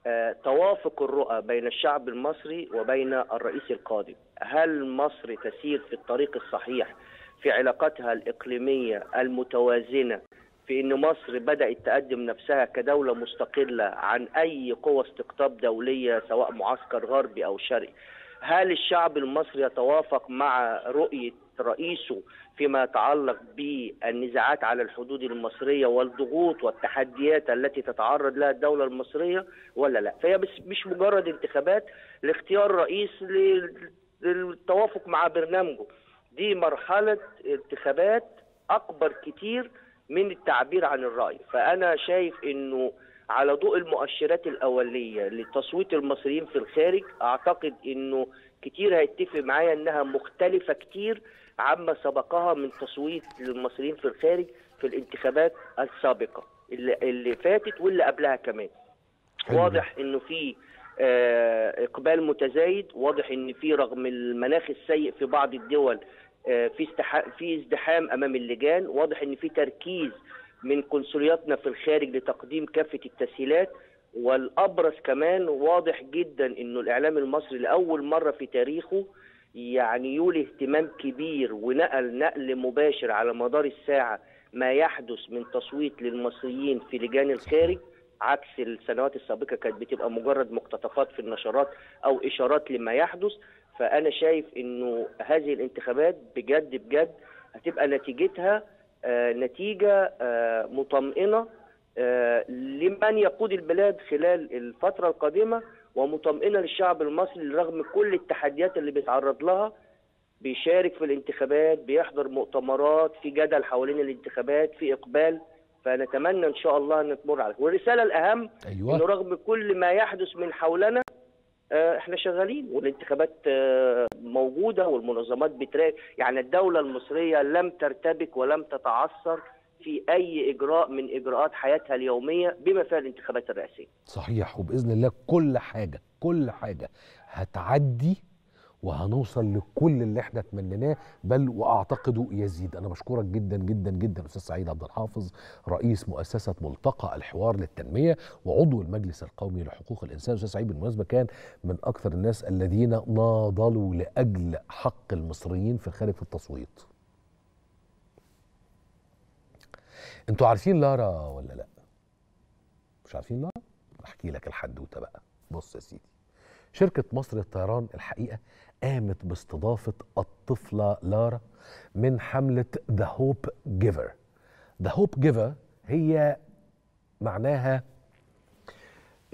آه، توافق الرؤى بين الشعب المصري وبين الرئيس القادم هل مصر تسير في الطريق الصحيح في علاقاتها الاقليميه المتوازنه في ان مصر بدات تقدم نفسها كدوله مستقله عن اي قوى استقطاب دوليه سواء معسكر غربي او شرقي هل الشعب المصري يتوافق مع رؤيه رئيسه فيما يتعلق بالنزاعات على الحدود المصريه والضغوط والتحديات التي تتعرض لها الدوله المصريه ولا لا فهي بس مش مجرد انتخابات لاختيار رئيس للتوافق مع برنامجه دي مرحله انتخابات اكبر كتير من التعبير عن الرأي فأنا شايف أنه على ضوء المؤشرات الأولية لتصويت المصريين في الخارج أعتقد أنه كتير هيتفق معايا أنها مختلفة كتير عما سبقها من تصويت للمصريين في الخارج في الانتخابات السابقة اللي, اللي فاتت واللي قبلها كمان حلو. واضح أنه في آه، اقبال متزايد واضح ان في رغم المناخ السيء في بعض الدول آه، في في ازدحام امام اللجان واضح ان في تركيز من قنصلياتنا في الخارج لتقديم كافه التسهيلات والابرز كمان واضح جدا انه الاعلام المصري لاول مره في تاريخه يعني يولي اهتمام كبير ونقل نقل مباشر على مدار الساعه ما يحدث من تصويت للمصريين في لجان الخارج عكس السنوات السابقه كانت بتبقى مجرد مقتطفات في النشرات او اشارات لما يحدث فانا شايف انه هذه الانتخابات بجد بجد هتبقى نتيجتها آه، نتيجه آه، مطمئنه آه، لمن يقود البلاد خلال الفتره القادمه ومطمئنه للشعب المصري رغم كل التحديات اللي بيتعرض لها بيشارك في الانتخابات بيحضر مؤتمرات في جدل حوالين الانتخابات في اقبال فنتمنى ان شاء الله ان تمر على والرساله الاهم أيوة. انه رغم كل ما يحدث من حولنا آه، احنا شغالين والانتخابات آه، موجوده والمنظمات بتراقب يعني الدوله المصريه لم ترتبك ولم تتعثر في اي اجراء من اجراءات حياتها اليوميه بما فيها الانتخابات الرئاسيه. صحيح وباذن الله كل حاجه كل حاجه هتعدي وهنوصل لكل اللي احنا اتمنيناه بل واعتقد يزيد انا بشكرك جدا جدا جدا استاذ سعيد عبد الحافظ رئيس مؤسسه ملتقى الحوار للتنميه وعضو المجلس القومي لحقوق الانسان استاذ سعيد بالمناسبه كان من اكثر الناس الذين ناضلوا لاجل حق المصريين في الخارج في التصويت انتوا عارفين لارا ولا لا مش عارفين لارا احكي لك الحدوته بقى بص يا سيدي شركة مصر للطيران الحقيقة قامت باستضافة الطفلة لارا من حملة ذا هوب جيفر ذا هوب جيفر هي معناها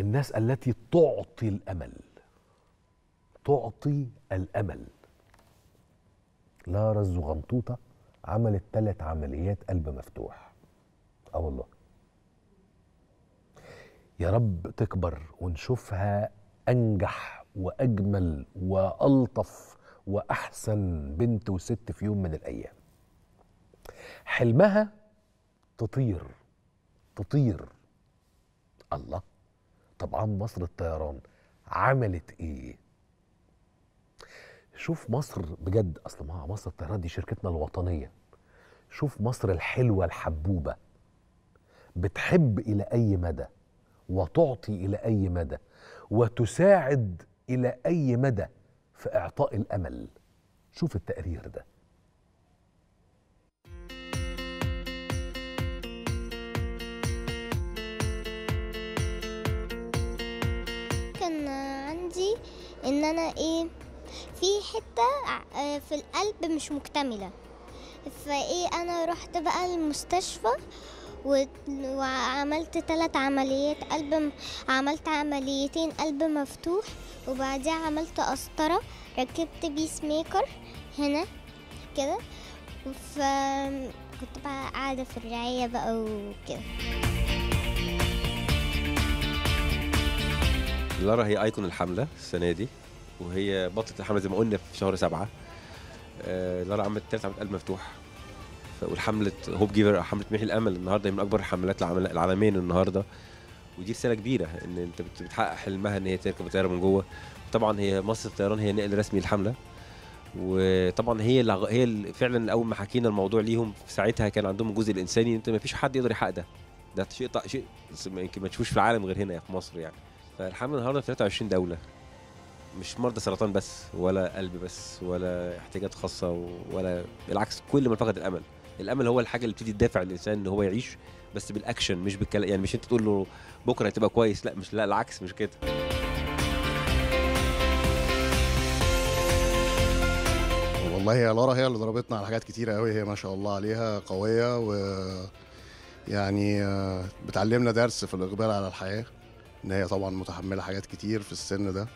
الناس التي تعطي الأمل تعطي الأمل لارا الزغنطوطة عملت ثلاث عمليات قلب مفتوح اه والله يا رب تكبر ونشوفها انجح واجمل والطف واحسن بنت وست في يوم من الايام حلمها تطير تطير الله طبعا مصر الطيران عملت ايه شوف مصر بجد اصل ما مصر الطيران دي شركتنا الوطنيه شوف مصر الحلوه الحبوبه بتحب الى اي مدى وتعطي الى اي مدى وتساعد إلى أي مدى في إعطاء الأمل شوف التقرير ده كان عندي ان انا ايه في حته آه، في القلب مش مكتمله فايه انا رحت بقى المستشفى وعملت ثلاث عمليات قلب عملت عمليتين قلب مفتوح وبعديها عملت قسطرة ركبت بيس ميكر هنا كده ف كنت بقى قاعدة في الرعاية بقى وكده لارا هي ايكون الحملة السنة دي وهي بطلة الحملة زي ما قلنا في شهر سبعة آه، لارا عملت تلات عملت قلب مفتوح والحمله هوب جيفر او حمله محي الامل النهارده من اكبر الحملات العالميه النهارده ودي رساله كبيره ان انت بتحقق حلمها ان هي تركب الطياره من جوه طبعا هي مصر الطيران هي نقل رسمي للحمله وطبعا هي اللي هي اللي فعلا اول ما حكينا الموضوع ليهم في ساعتها كان عندهم الجزء الانساني انت ما فيش حد يقدر يحقق ده ده شيء شيء يمكن ما تشوفوش في العالم غير هنا في مصر يعني فالحمله النهارده في 23 دوله مش مرضى سرطان بس ولا قلب بس ولا احتياجات خاصه ولا بالعكس كل من فقد الامل الامل هو الحاجه اللي بتدي الدافع للانسان ان هو يعيش بس بالاكشن مش بالكلام يعني مش انت تقول له بكره هتبقى كويس لا مش لا العكس مش كده والله يا لارا هي اللي ضربتنا على حاجات كتيره قوي هي ما شاء الله عليها قويه و يعني آه، بتعلمنا درس في الاقبال على الحياه ان هي طبعا متحمله حاجات كتير في السن ده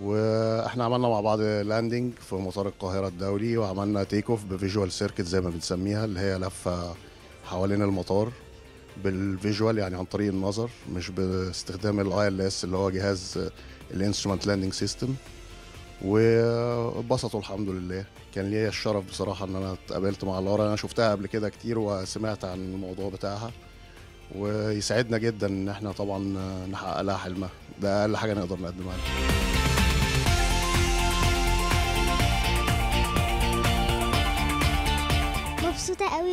واحنا عملنا مع بعض لاندنج في مسار القاهره الدولي وعملنا تيك اوف بفيجوال سيركت زي ما بنسميها اللي هي لفه حوالين المطار بالفيجوال يعني عن طريق النظر مش باستخدام الاي ال اس اللي هو جهاز الانسترومنت لاندنج سيستم واتبسطوا الحمد لله كان ليا الشرف بصراحه ان انا اتقابلت مع لارا انا شفتها قبل كده كتير وسمعت عن الموضوع بتاعها ويسعدنا جدا ان احنا طبعا نحقق لها حلمها ده اقل حاجه نقدر نقدمها لها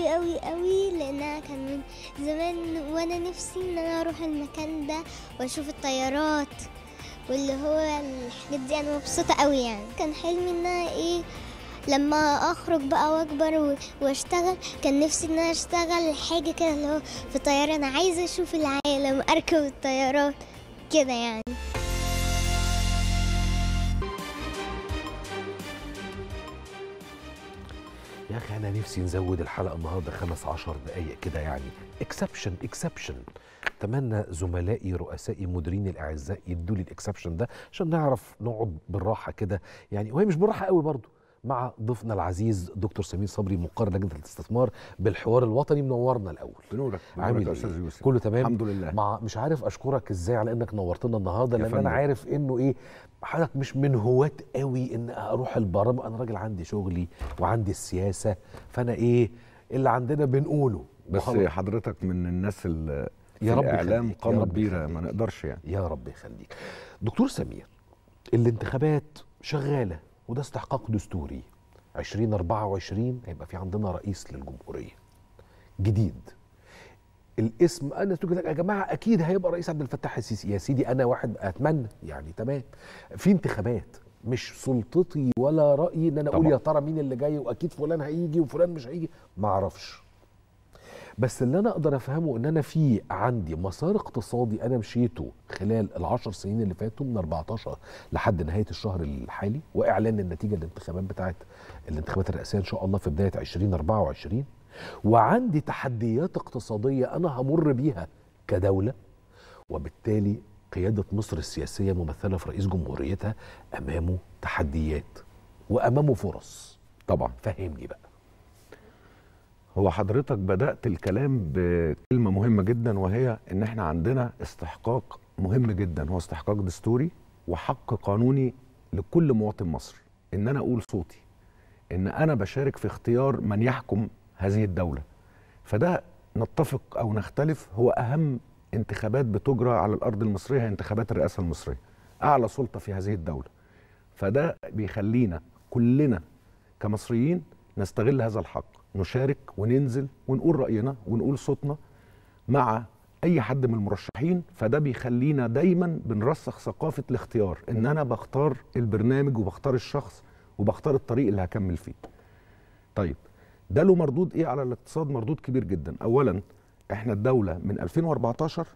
قوي قوي قوي لانها كان من زمان وانا نفسي ان انا اروح المكان ده واشوف الطيارات واللي هو الحاجات دي انا مبسوطه قوي يعني كان حلمي ان انا ايه لما اخرج بقى واكبر واشتغل كان نفسي ان انا اشتغل حاجه كده اللي هو في طياره انا عايزه اشوف العالم اركب الطيارات كده يعني يا اخي انا نفسي نزود الحلقه النهارده 15 دقائق كده يعني اكسبشن اكسبشن اتمنى زملائي رؤسائي مديرين الاعزاء يدوا لي الاكسبشن ده عشان نعرف نقعد بالراحه كده يعني وهي مش بالراحه قوي برضو مع ضيفنا العزيز دكتور سمير صبري مقر لجنه الاستثمار بالحوار الوطني منورنا الاول بنورك عامل استاذ إيه؟ يوسف كله تمام الحمد لله مع مش عارف اشكرك ازاي على انك نورتنا النهارده لان انا عارف انه ايه حضرتك مش من هواة قوي ان اروح البرامج انا راجل عندي شغلي وعندي السياسه فانا ايه اللي عندنا بنقوله بس حضرتك من الناس اللي يا رب الاعلام قامه كبيره ما نقدرش يعني يا رب يخليك دكتور سمير الانتخابات شغاله وده استحقاق دستوري 2024 هيبقى في عندنا رئيس للجمهوريه جديد الاسم انا يا جماعه اكيد هيبقى رئيس عبد الفتاح السيسي يا سيدي انا واحد اتمنى يعني تمام في انتخابات مش سلطتي ولا رايي ان انا اقول يا ترى مين اللي جاي واكيد فلان هيجي وفلان مش هيجي ما اعرفش بس اللي انا اقدر افهمه ان انا في عندي مسار اقتصادي انا مشيته خلال العشر سنين اللي فاتوا من 14 لحد نهايه الشهر الحالي واعلان النتيجه الانتخابات بتاعت الانتخابات الرئاسيه ان شاء الله في بدايه 2024 وعندي تحديات اقتصادية أنا همر بيها كدولة وبالتالي قيادة مصر السياسية ممثلة في رئيس جمهوريتها أمامه تحديات وأمامه فرص طبعا فهمني بقى هو حضرتك بدأت الكلام بكلمة مهمة جدا وهي إن إحنا عندنا استحقاق مهم جدا هو استحقاق دستوري وحق قانوني لكل مواطن مصري إن أنا أقول صوتي إن أنا بشارك في اختيار من يحكم هذه الدولة فده نتفق أو نختلف هو أهم انتخابات بتجرى على الأرض المصرية هي انتخابات الرئاسة المصرية أعلى سلطة في هذه الدولة فده بيخلينا كلنا كمصريين نستغل هذا الحق نشارك وننزل ونقول رأينا ونقول صوتنا مع اي حد من المرشحين فده بيخلينا دايما بنرسخ ثقافه الاختيار ان انا بختار البرنامج وبختار الشخص وبختار الطريق اللي هكمل فيه طيب ده له مردود ايه على الاقتصاد مردود كبير جدا اولا احنا الدوله من 2014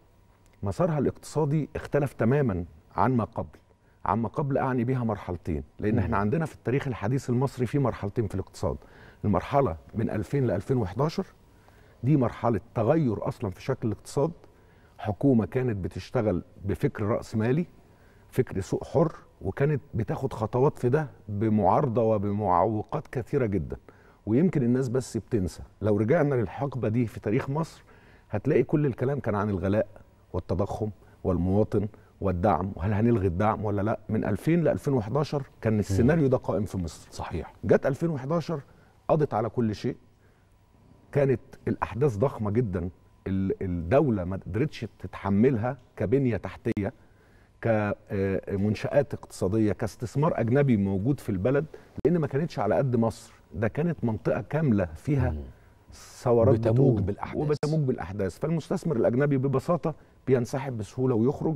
مسارها الاقتصادي اختلف تماما عن ما قبل عن ما قبل اعني بها مرحلتين لان احنا عندنا في التاريخ الحديث المصري في مرحلتين في الاقتصاد المرحله من 2000 ل 2011 دي مرحله تغير اصلا في شكل الاقتصاد حكومه كانت بتشتغل بفكر راس مالي فكر سوق حر وكانت بتاخد خطوات في ده بمعارضه وبمعوقات كثيره جدا ويمكن الناس بس بتنسى لو رجعنا للحقبه دي في تاريخ مصر هتلاقي كل الكلام كان عن الغلاء والتضخم والمواطن والدعم وهل هنلغي الدعم ولا لا من 2000 ل 2011 كان السيناريو ده قائم في مصر صحيح جت 2011 قضت على كل شيء كانت الاحداث ضخمه جدا الدوله ما قدرتش تتحملها كبنيه تحتيه كمنشات آه، اقتصاديه كاستثمار اجنبي موجود في البلد لان ما كانتش على قد مصر ده كانت منطقه كامله فيها ثورات بتموج بالاحداث وبتموج بالاحداث فالمستثمر الاجنبي ببساطه بينسحب بسهوله ويخرج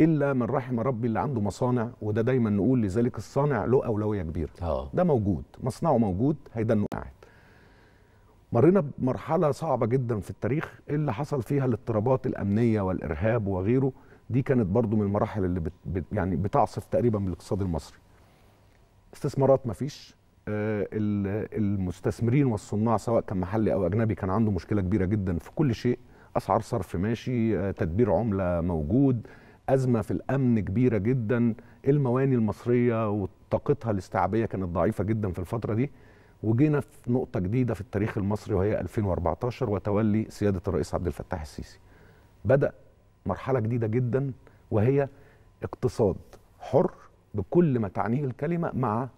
الا من رحم ربي اللي عنده مصانع وده دايما نقول لذلك الصانع له اولويه كبيره آه. ده موجود مصنعه موجود هيدنه قاعد مرينا بمرحله صعبه جدا في التاريخ اللي حصل فيها الاضطرابات الامنيه والارهاب وغيره دي كانت برضو من المراحل اللي بت يعني بتعصف تقريبا بالاقتصاد المصري استثمارات مفيش آه، المستثمرين والصناع سواء كان محلي او اجنبي كان عنده مشكله كبيره جدا في كل شيء اسعار صرف ماشي آه، تدبير عمله موجود ازمه في الامن كبيره جدا المواني المصريه وطاقتها الاستيعابيه كانت ضعيفه جدا في الفتره دي وجينا في نقطه جديده في التاريخ المصري وهي 2014 وتولي سياده الرئيس عبد الفتاح السيسي بدا مرحله جديده جدا وهي اقتصاد حر بكل ما تعنيه الكلمه مع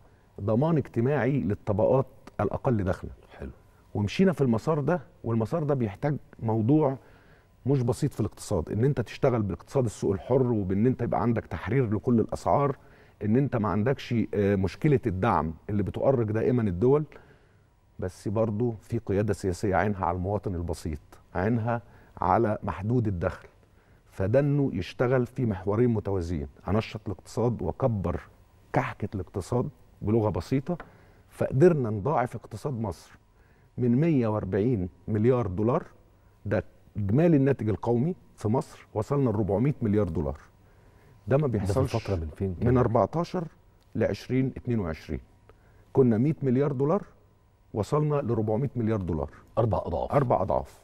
ضمان اجتماعي للطبقات الاقل دخلا حلو ومشينا في المسار ده والمسار ده بيحتاج موضوع مش بسيط في الاقتصاد ان انت تشتغل باقتصاد السوق الحر وبان انت يبقى عندك تحرير لكل الاسعار ان انت ما عندكش آه، مشكله الدعم اللي بتؤرق دائما الدول بس برضه في قياده سياسيه عينها على المواطن البسيط عينها على محدود الدخل فده انه يشتغل في محورين متوازيين انشط الاقتصاد واكبر كحكه الاقتصاد بلغه بسيطه فقدرنا نضاعف اقتصاد مصر من 140 مليار دولار ده اجمالي الناتج القومي في مصر وصلنا ل 400 مليار دولار ده ما بيحصلش ده فتره من فين من 14 ل 2022 كنا 100 مليار دولار وصلنا ل 400 مليار دولار اربع اضعاف اربع اضعاف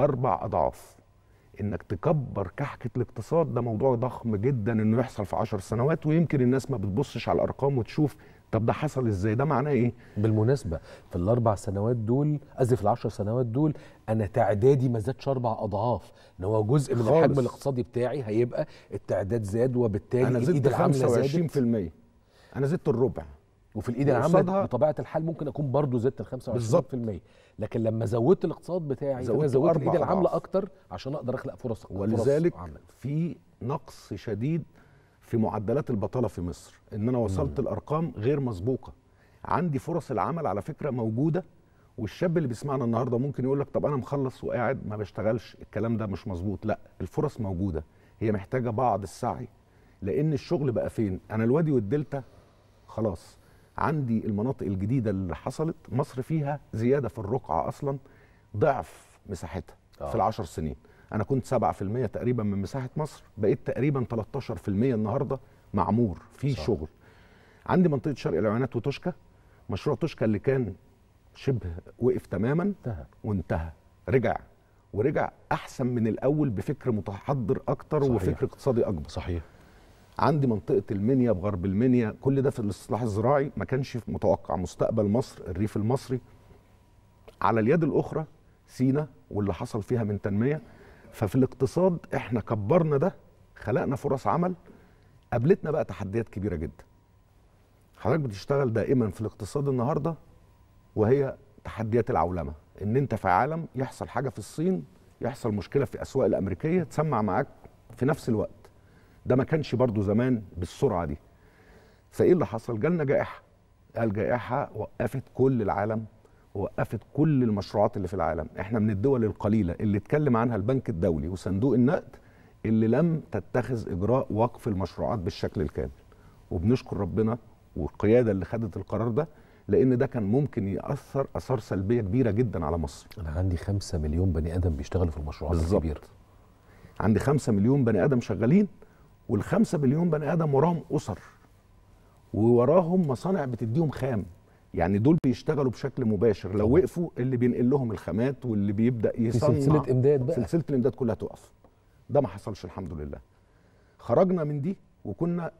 اربع اضعاف انك تكبر كحكه الاقتصاد ده موضوع ضخم جدا انه يحصل في 10 سنوات ويمكن الناس ما بتبصش على الارقام وتشوف طب ده حصل ازاي ده معناه ايه بالمناسبه في الاربع سنوات دول قصدي في العشر سنوات دول انا تعدادي ما زادش اربع اضعاف ان هو جزء من الحجم الاقتصادي بتاعي هيبقى التعداد زاد وبالتالي انا زدت 25% زادت. انا زدت الربع وفي الايد العامه بطبيعه الحال ممكن اكون برضه زدت ال 25% لكن لما زودت الاقتصاد بتاعي زودت, زودت الايد العامله اكتر عشان اقدر اخلق فرص ولذلك في نقص شديد في معدلات البطاله في مصر ان انا وصلت مم. الارقام غير مسبوقه عندي فرص العمل على فكره موجوده والشاب اللي بيسمعنا النهارده ممكن يقول لك طب انا مخلص وقاعد ما بشتغلش الكلام ده مش مظبوط لا الفرص موجوده هي محتاجه بعض السعي لان الشغل بقى فين انا الوادي والدلتا خلاص عندي المناطق الجديده اللي حصلت مصر فيها زياده في الرقعه اصلا ضعف مساحتها آه. في العشر سنين انا كنت 7% تقريبا من مساحه مصر بقيت تقريبا 13% النهارده معمور في صح. شغل عندي منطقه شرق العيونات وتوشكا مشروع توشكا اللي كان شبه وقف تماما انتهى وانتهى رجع ورجع احسن من الاول بفكر متحضر اكتر صحيح. وفكر اقتصادي اكبر صحيح عندي منطقه المنيا بغرب المنيا كل ده في الاصلاح الزراعي ما كانش متوقع مستقبل مصر الريف المصري على اليد الاخرى سينا واللي حصل فيها من تنميه ففي الاقتصاد احنا كبرنا ده خلقنا فرص عمل قابلتنا بقى تحديات كبيره جدا حضرتك بتشتغل دائما في الاقتصاد النهارده وهي تحديات العولمه ان انت في عالم يحصل حاجه في الصين يحصل مشكله في الاسواق الامريكيه تسمع معاك في نفس الوقت ده ما كانش برضو زمان بالسرعه دي فايه اللي حصل جالنا جائحه الجائحه وقفت كل العالم وقفت كل المشروعات اللي في العالم احنا من الدول القليله اللي اتكلم عنها البنك الدولي وصندوق النقد اللي لم تتخذ اجراء وقف المشروعات بالشكل الكامل وبنشكر ربنا والقياده اللي خدت القرار ده لان ده كان ممكن ياثر اثار سلبيه كبيره جدا على مصر انا عندي 5 مليون بني ادم بيشتغلوا في المشروعات بالظبط عندي 5 مليون بني ادم شغالين والخمسة مليون بني آدم وراهم أسر ووراهم مصانع بتديهم خام يعني دول بيشتغلوا بشكل مباشر لو وقفوا اللي بينقل لهم الخامات واللي بيبدا يصنع سلسله امداد بقى سلسله الامداد كلها تقف ده ما حصلش الحمد لله خرجنا من دي وكنا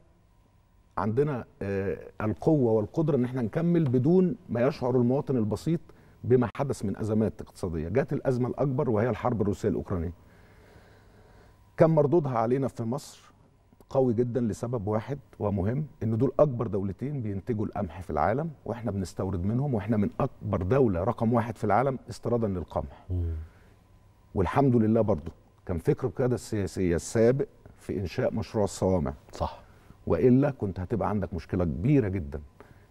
عندنا آه القوه والقدره ان احنا نكمل بدون ما يشعر المواطن البسيط بما حدث من ازمات اقتصاديه جت الازمه الاكبر وهي الحرب الروسيه الاوكرانيه كان مردودها علينا في مصر قوي جدا لسبب واحد ومهم ان دول اكبر دولتين بينتجوا القمح في العالم واحنا بنستورد منهم واحنا من اكبر دوله رقم واحد في العالم استيرادا للقمح والحمد لله برضو كان فكر القياده السياسيه السابق في انشاء مشروع الصوامع صح والا كنت هتبقى عندك مشكله كبيره جدا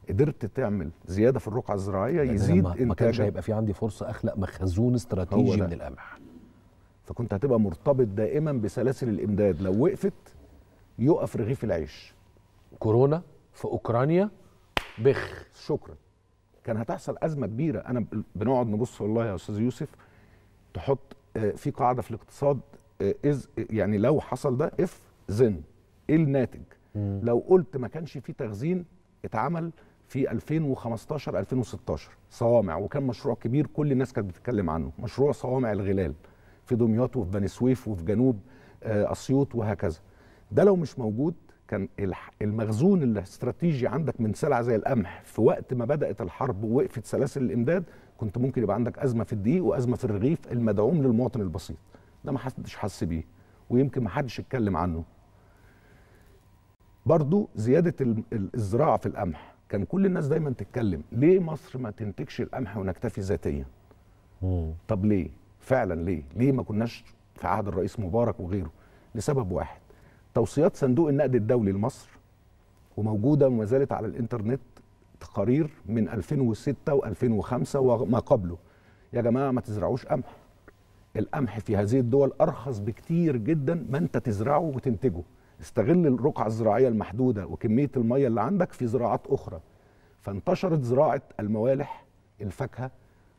قدرت تعمل زياده في الرقعه الزراعيه يعني يزيد ما كانش هيبقى في عندي فرصه اخلق مخزون استراتيجي من القمح فكنت هتبقى مرتبط دائما بسلاسل الامداد لو وقفت يقف رغيف العيش كورونا في اوكرانيا بخ شكرا كان هتحصل ازمه كبيره انا بنقعد نبص والله يا استاذ يوسف تحط آه، في قاعده في الاقتصاد آه، از يعني لو حصل ده اف زن ايه الناتج مم. لو قلت ما كانش في تخزين اتعمل في 2015 2016 صوامع وكان مشروع كبير كل الناس كانت بتتكلم عنه مشروع صوامع الغلال في دمياط وفي بني سويف وفي جنوب آه، اسيوط وهكذا ده لو مش موجود كان المخزون الاستراتيجي عندك من سلع زي القمح في وقت ما بدات الحرب ووقفت سلاسل الامداد كنت ممكن يبقى عندك ازمه في الدقيق وازمه في الرغيف المدعوم للمواطن البسيط ده ما حدش حس بيه ويمكن ما حدش اتكلم عنه برضو زياده الزراعه في القمح كان كل الناس دايما تتكلم ليه مصر ما تنتجش القمح ونكتفي ذاتيا طب ليه فعلا ليه ليه ما كناش في عهد الرئيس مبارك وغيره لسبب واحد توصيات صندوق النقد الدولي لمصر وموجوده وما زالت على الانترنت تقارير من 2006 و2005 وما قبله يا جماعه ما تزرعوش قمح القمح في هذه الدول ارخص بكتير جدا ما انت تزرعه وتنتجه استغل الرقعه الزراعيه المحدوده وكميه الميه اللي عندك في زراعات اخرى فانتشرت زراعه الموالح الفاكهه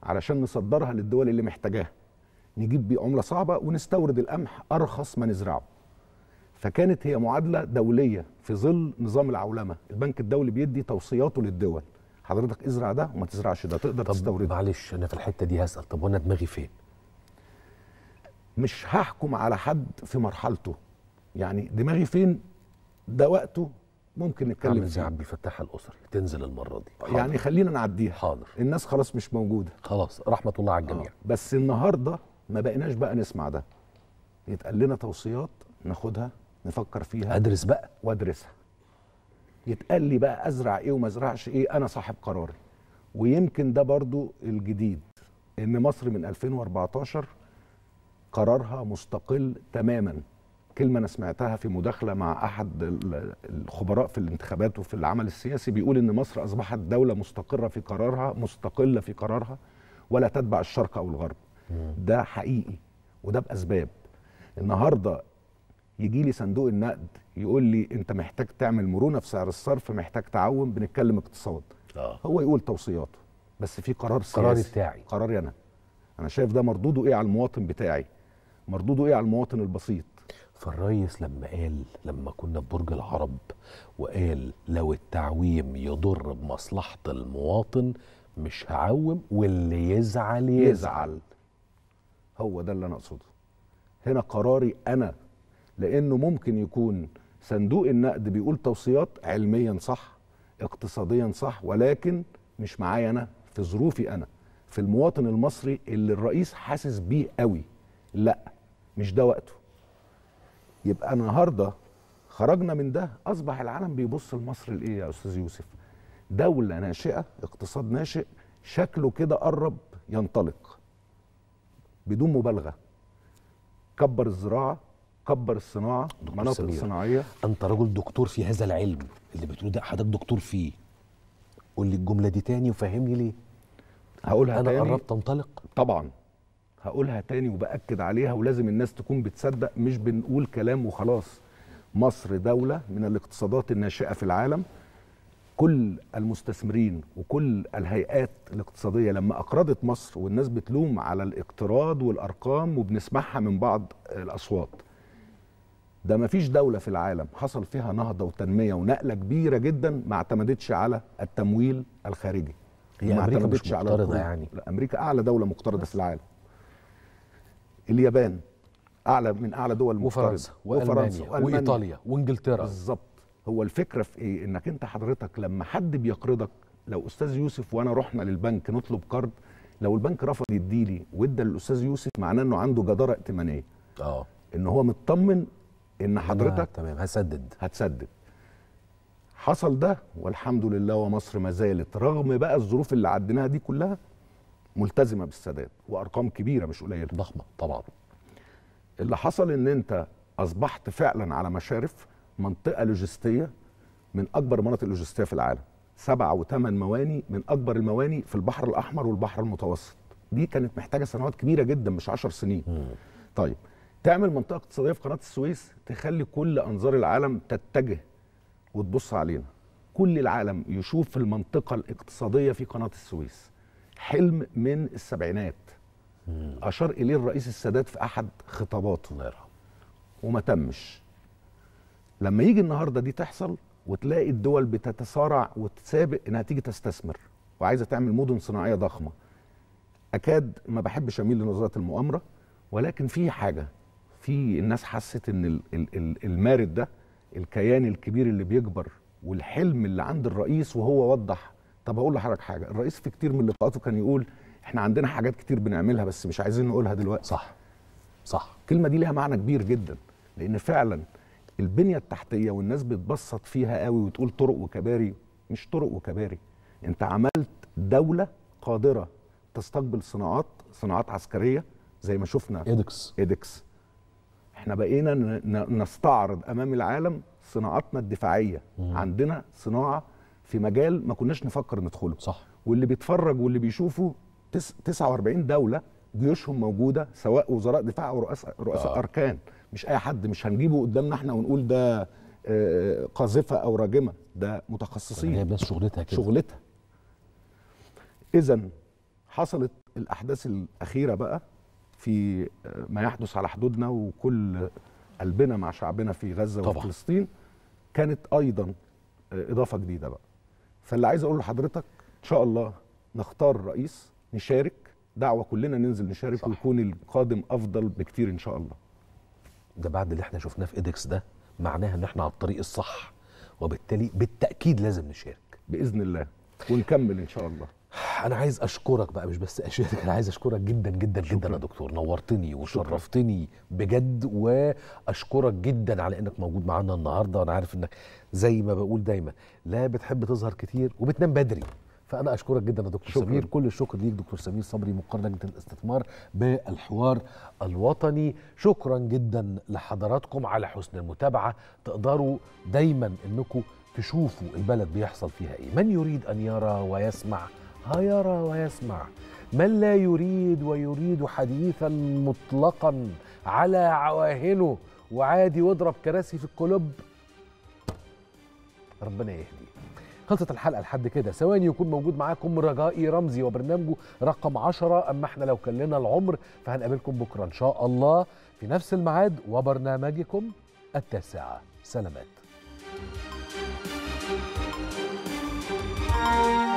علشان نصدرها للدول اللي محتاجاها نجيب بيه عمله صعبه ونستورد القمح ارخص ما نزرعه فكانت هي معادله دوليه في ظل نظام العولمه البنك الدولي بيدي توصياته للدول حضرتك ازرع ده وما تزرعش ده تقدر تستورده معلش انا في الحته دي هسال طب وانا دماغي فين مش هحكم على حد في مرحلته يعني دماغي فين ده وقته ممكن نتكلم زي عبد الفتاح الاسري تنزل المره دي حاضر. يعني خلينا نعديها حاضر الناس خلاص مش موجوده خلاص رحمه الله على الجميع آه. بس النهارده ما بقيناش بقى نسمع ده يتقال لنا توصيات ناخدها نفكر فيها ادرس بقى وادرسها يتقال لي بقى ازرع ايه وما ازرعش ايه انا صاحب قراري ويمكن ده برضو الجديد ان مصر من 2014 قرارها مستقل تماما كلمه انا سمعتها في مداخله مع احد الخبراء في الانتخابات وفي العمل السياسي بيقول ان مصر اصبحت دوله مستقره في قرارها مستقله في قرارها ولا تتبع الشرق او الغرب ده حقيقي وده باسباب النهارده يجي لي صندوق النقد يقول لي انت محتاج تعمل مرونه في سعر الصرف محتاج تعوم بنتكلم اقتصاد آه. هو يقول توصياته بس في قرار سياسي قراري بتاعي قراري انا انا شايف ده مردوده ايه على المواطن بتاعي مردوده ايه على المواطن البسيط فالريس لما قال لما كنا في برج العرب وقال لو التعويم يضر بمصلحه المواطن مش هعوم واللي يزعل يزعل هو ده اللي انا اقصده هنا قراري انا لانه ممكن يكون صندوق النقد بيقول توصيات علميا صح اقتصاديا صح ولكن مش معايا انا في ظروفي انا في المواطن المصري اللي الرئيس حاسس بيه قوي لا مش ده وقته يبقى النهارده خرجنا من ده اصبح العالم بيبص لمصر لايه يا استاذ يوسف دوله ناشئه اقتصاد ناشئ شكله كده قرب ينطلق بدون مبالغه كبر الزراعه كبر الصناعه مناطق الصناعيه انت رجل دكتور في هذا العلم اللي بتقول ده حضرتك دكتور فيه قول لي الجمله دي تاني وفهمني ليه هقولها انا تاني. قربت انطلق طبعا هقولها تاني وباكد عليها ولازم الناس تكون بتصدق مش بنقول كلام وخلاص مصر دوله من الاقتصادات الناشئه في العالم كل المستثمرين وكل الهيئات الاقتصاديه لما اقرضت مصر والناس بتلوم على الاقتراض والارقام وبنسمعها من بعض الاصوات ده ما فيش دولة في العالم حصل فيها نهضة وتنمية ونقلة كبيرة جدا ما اعتمدتش على التمويل الخارجي هي ما أمريكا مش مقترضة يعني لا أمريكا أعلى دولة مقترضة في العالم اليابان أعلى من أعلى دول وفرنسا وألمانيا, وفرنسا وألمانيا وإيطاليا وإنجلترا بالظبط هو الفكرة في إيه إنك أنت حضرتك لما حد بيقرضك لو أستاذ يوسف وأنا رحنا للبنك نطلب قرض لو البنك رفض يديلي وادى للأستاذ يوسف معناه إنه عنده جدارة ائتمانية اه ان هو مطمن ان آه، حضرتك تمام هسدد هتسدد حصل ده والحمد لله ومصر ما زالت رغم بقى الظروف اللي عديناها دي كلها ملتزمه بالسداد وارقام كبيره مش قليله ضخمه طبعا اللي حصل ان انت اصبحت فعلا على مشارف منطقه لوجستيه من اكبر مناطق لوجستيه في العالم سبع وثمان مواني من اكبر المواني في البحر الاحمر والبحر المتوسط دي كانت محتاجه سنوات كبيره جدا مش 10 سنين طيب تعمل منطقه اقتصاديه في قناه السويس تخلي كل انظار العالم تتجه وتبص علينا كل العالم يشوف المنطقه الاقتصاديه في قناه السويس حلم من السبعينات اشار اليه الرئيس السادات في احد خطاباته الله يرحمه وما تمش لما يجي النهارده دي تحصل وتلاقي الدول بتتسارع وتسابق انها تيجي تستثمر وعايزه تعمل مدن صناعيه ضخمه اكاد ما بحبش اميل لنظريه المؤامره ولكن في حاجه في الناس حست ان المارد ده الكيان الكبير اللي بيكبر والحلم اللي عند الرئيس وهو وضح طب اقول لحضرتك حاجه الرئيس في كتير من لقاءاته كان يقول احنا عندنا حاجات كتير بنعملها بس مش عايزين نقولها دلوقتي صح صح الكلمه دي ليها معنى كبير جدا لان فعلا البنيه التحتيه والناس بتبسط فيها قوي وتقول طرق وكباري مش طرق وكباري انت عملت دوله قادره تستقبل صناعات صناعات عسكريه زي ما شفنا ايدكس ايدكس احنا بقينا نستعرض امام العالم صناعاتنا الدفاعيه مم. عندنا صناعه في مجال ما كناش نفكر ندخله صح واللي بيتفرج واللي بيشوفه 49 دوله جيوشهم موجوده سواء وزراء دفاع او رؤساء رؤساء آه. اركان مش اي حد مش هنجيبه قدامنا احنا ونقول ده آه، قاذفه او راجمه ده متخصصين هي بس شغلتها كده شغلتها اذا حصلت الاحداث الاخيره بقى في ما يحدث على حدودنا وكل قلبنا مع شعبنا في غزه طبعا. وفلسطين كانت ايضا آه، اضافه جديده بقى فاللي عايز اقوله لحضرتك ان شاء الله نختار رئيس نشارك دعوه كلنا ننزل نشارك صح. ويكون القادم افضل بكتير ان شاء الله ده بعد اللي احنا شفناه في ايدكس ده معناها ان احنا على الطريق الصح وبالتالي بالتاكيد لازم نشارك باذن الله ونكمل ان شاء الله انا عايز اشكرك بقى مش بس اشكرك انا عايز اشكرك جدا جدا شكرا. جدا يا دكتور نورتني وشرفتني بجد واشكرك جدا على انك موجود معانا النهارده وانا عارف انك زي ما بقول دايما لا بتحب تظهر كتير وبتنام بدري فانا اشكرك جدا يا دكتور شكرا. سمير كل الشكر ليك دكتور سمير صبري مقر لجنه الاستثمار بالحوار الوطني شكرا جدا لحضراتكم على حسن المتابعه تقدروا دايما انكم تشوفوا البلد بيحصل فيها ايه من يريد ان يرى ويسمع ها يرى ويسمع من لا يريد ويريد حديثا مطلقا على عواهنه وعادي واضرب كراسي في الكلوب ربنا يهدي خلصت الحلقه لحد كده ثواني يكون موجود معاكم رجائي رمزي وبرنامجه رقم 10 اما احنا لو كلنا العمر فهنقابلكم بكره ان شاء الله في نفس الميعاد وبرنامجكم التاسعه سلامات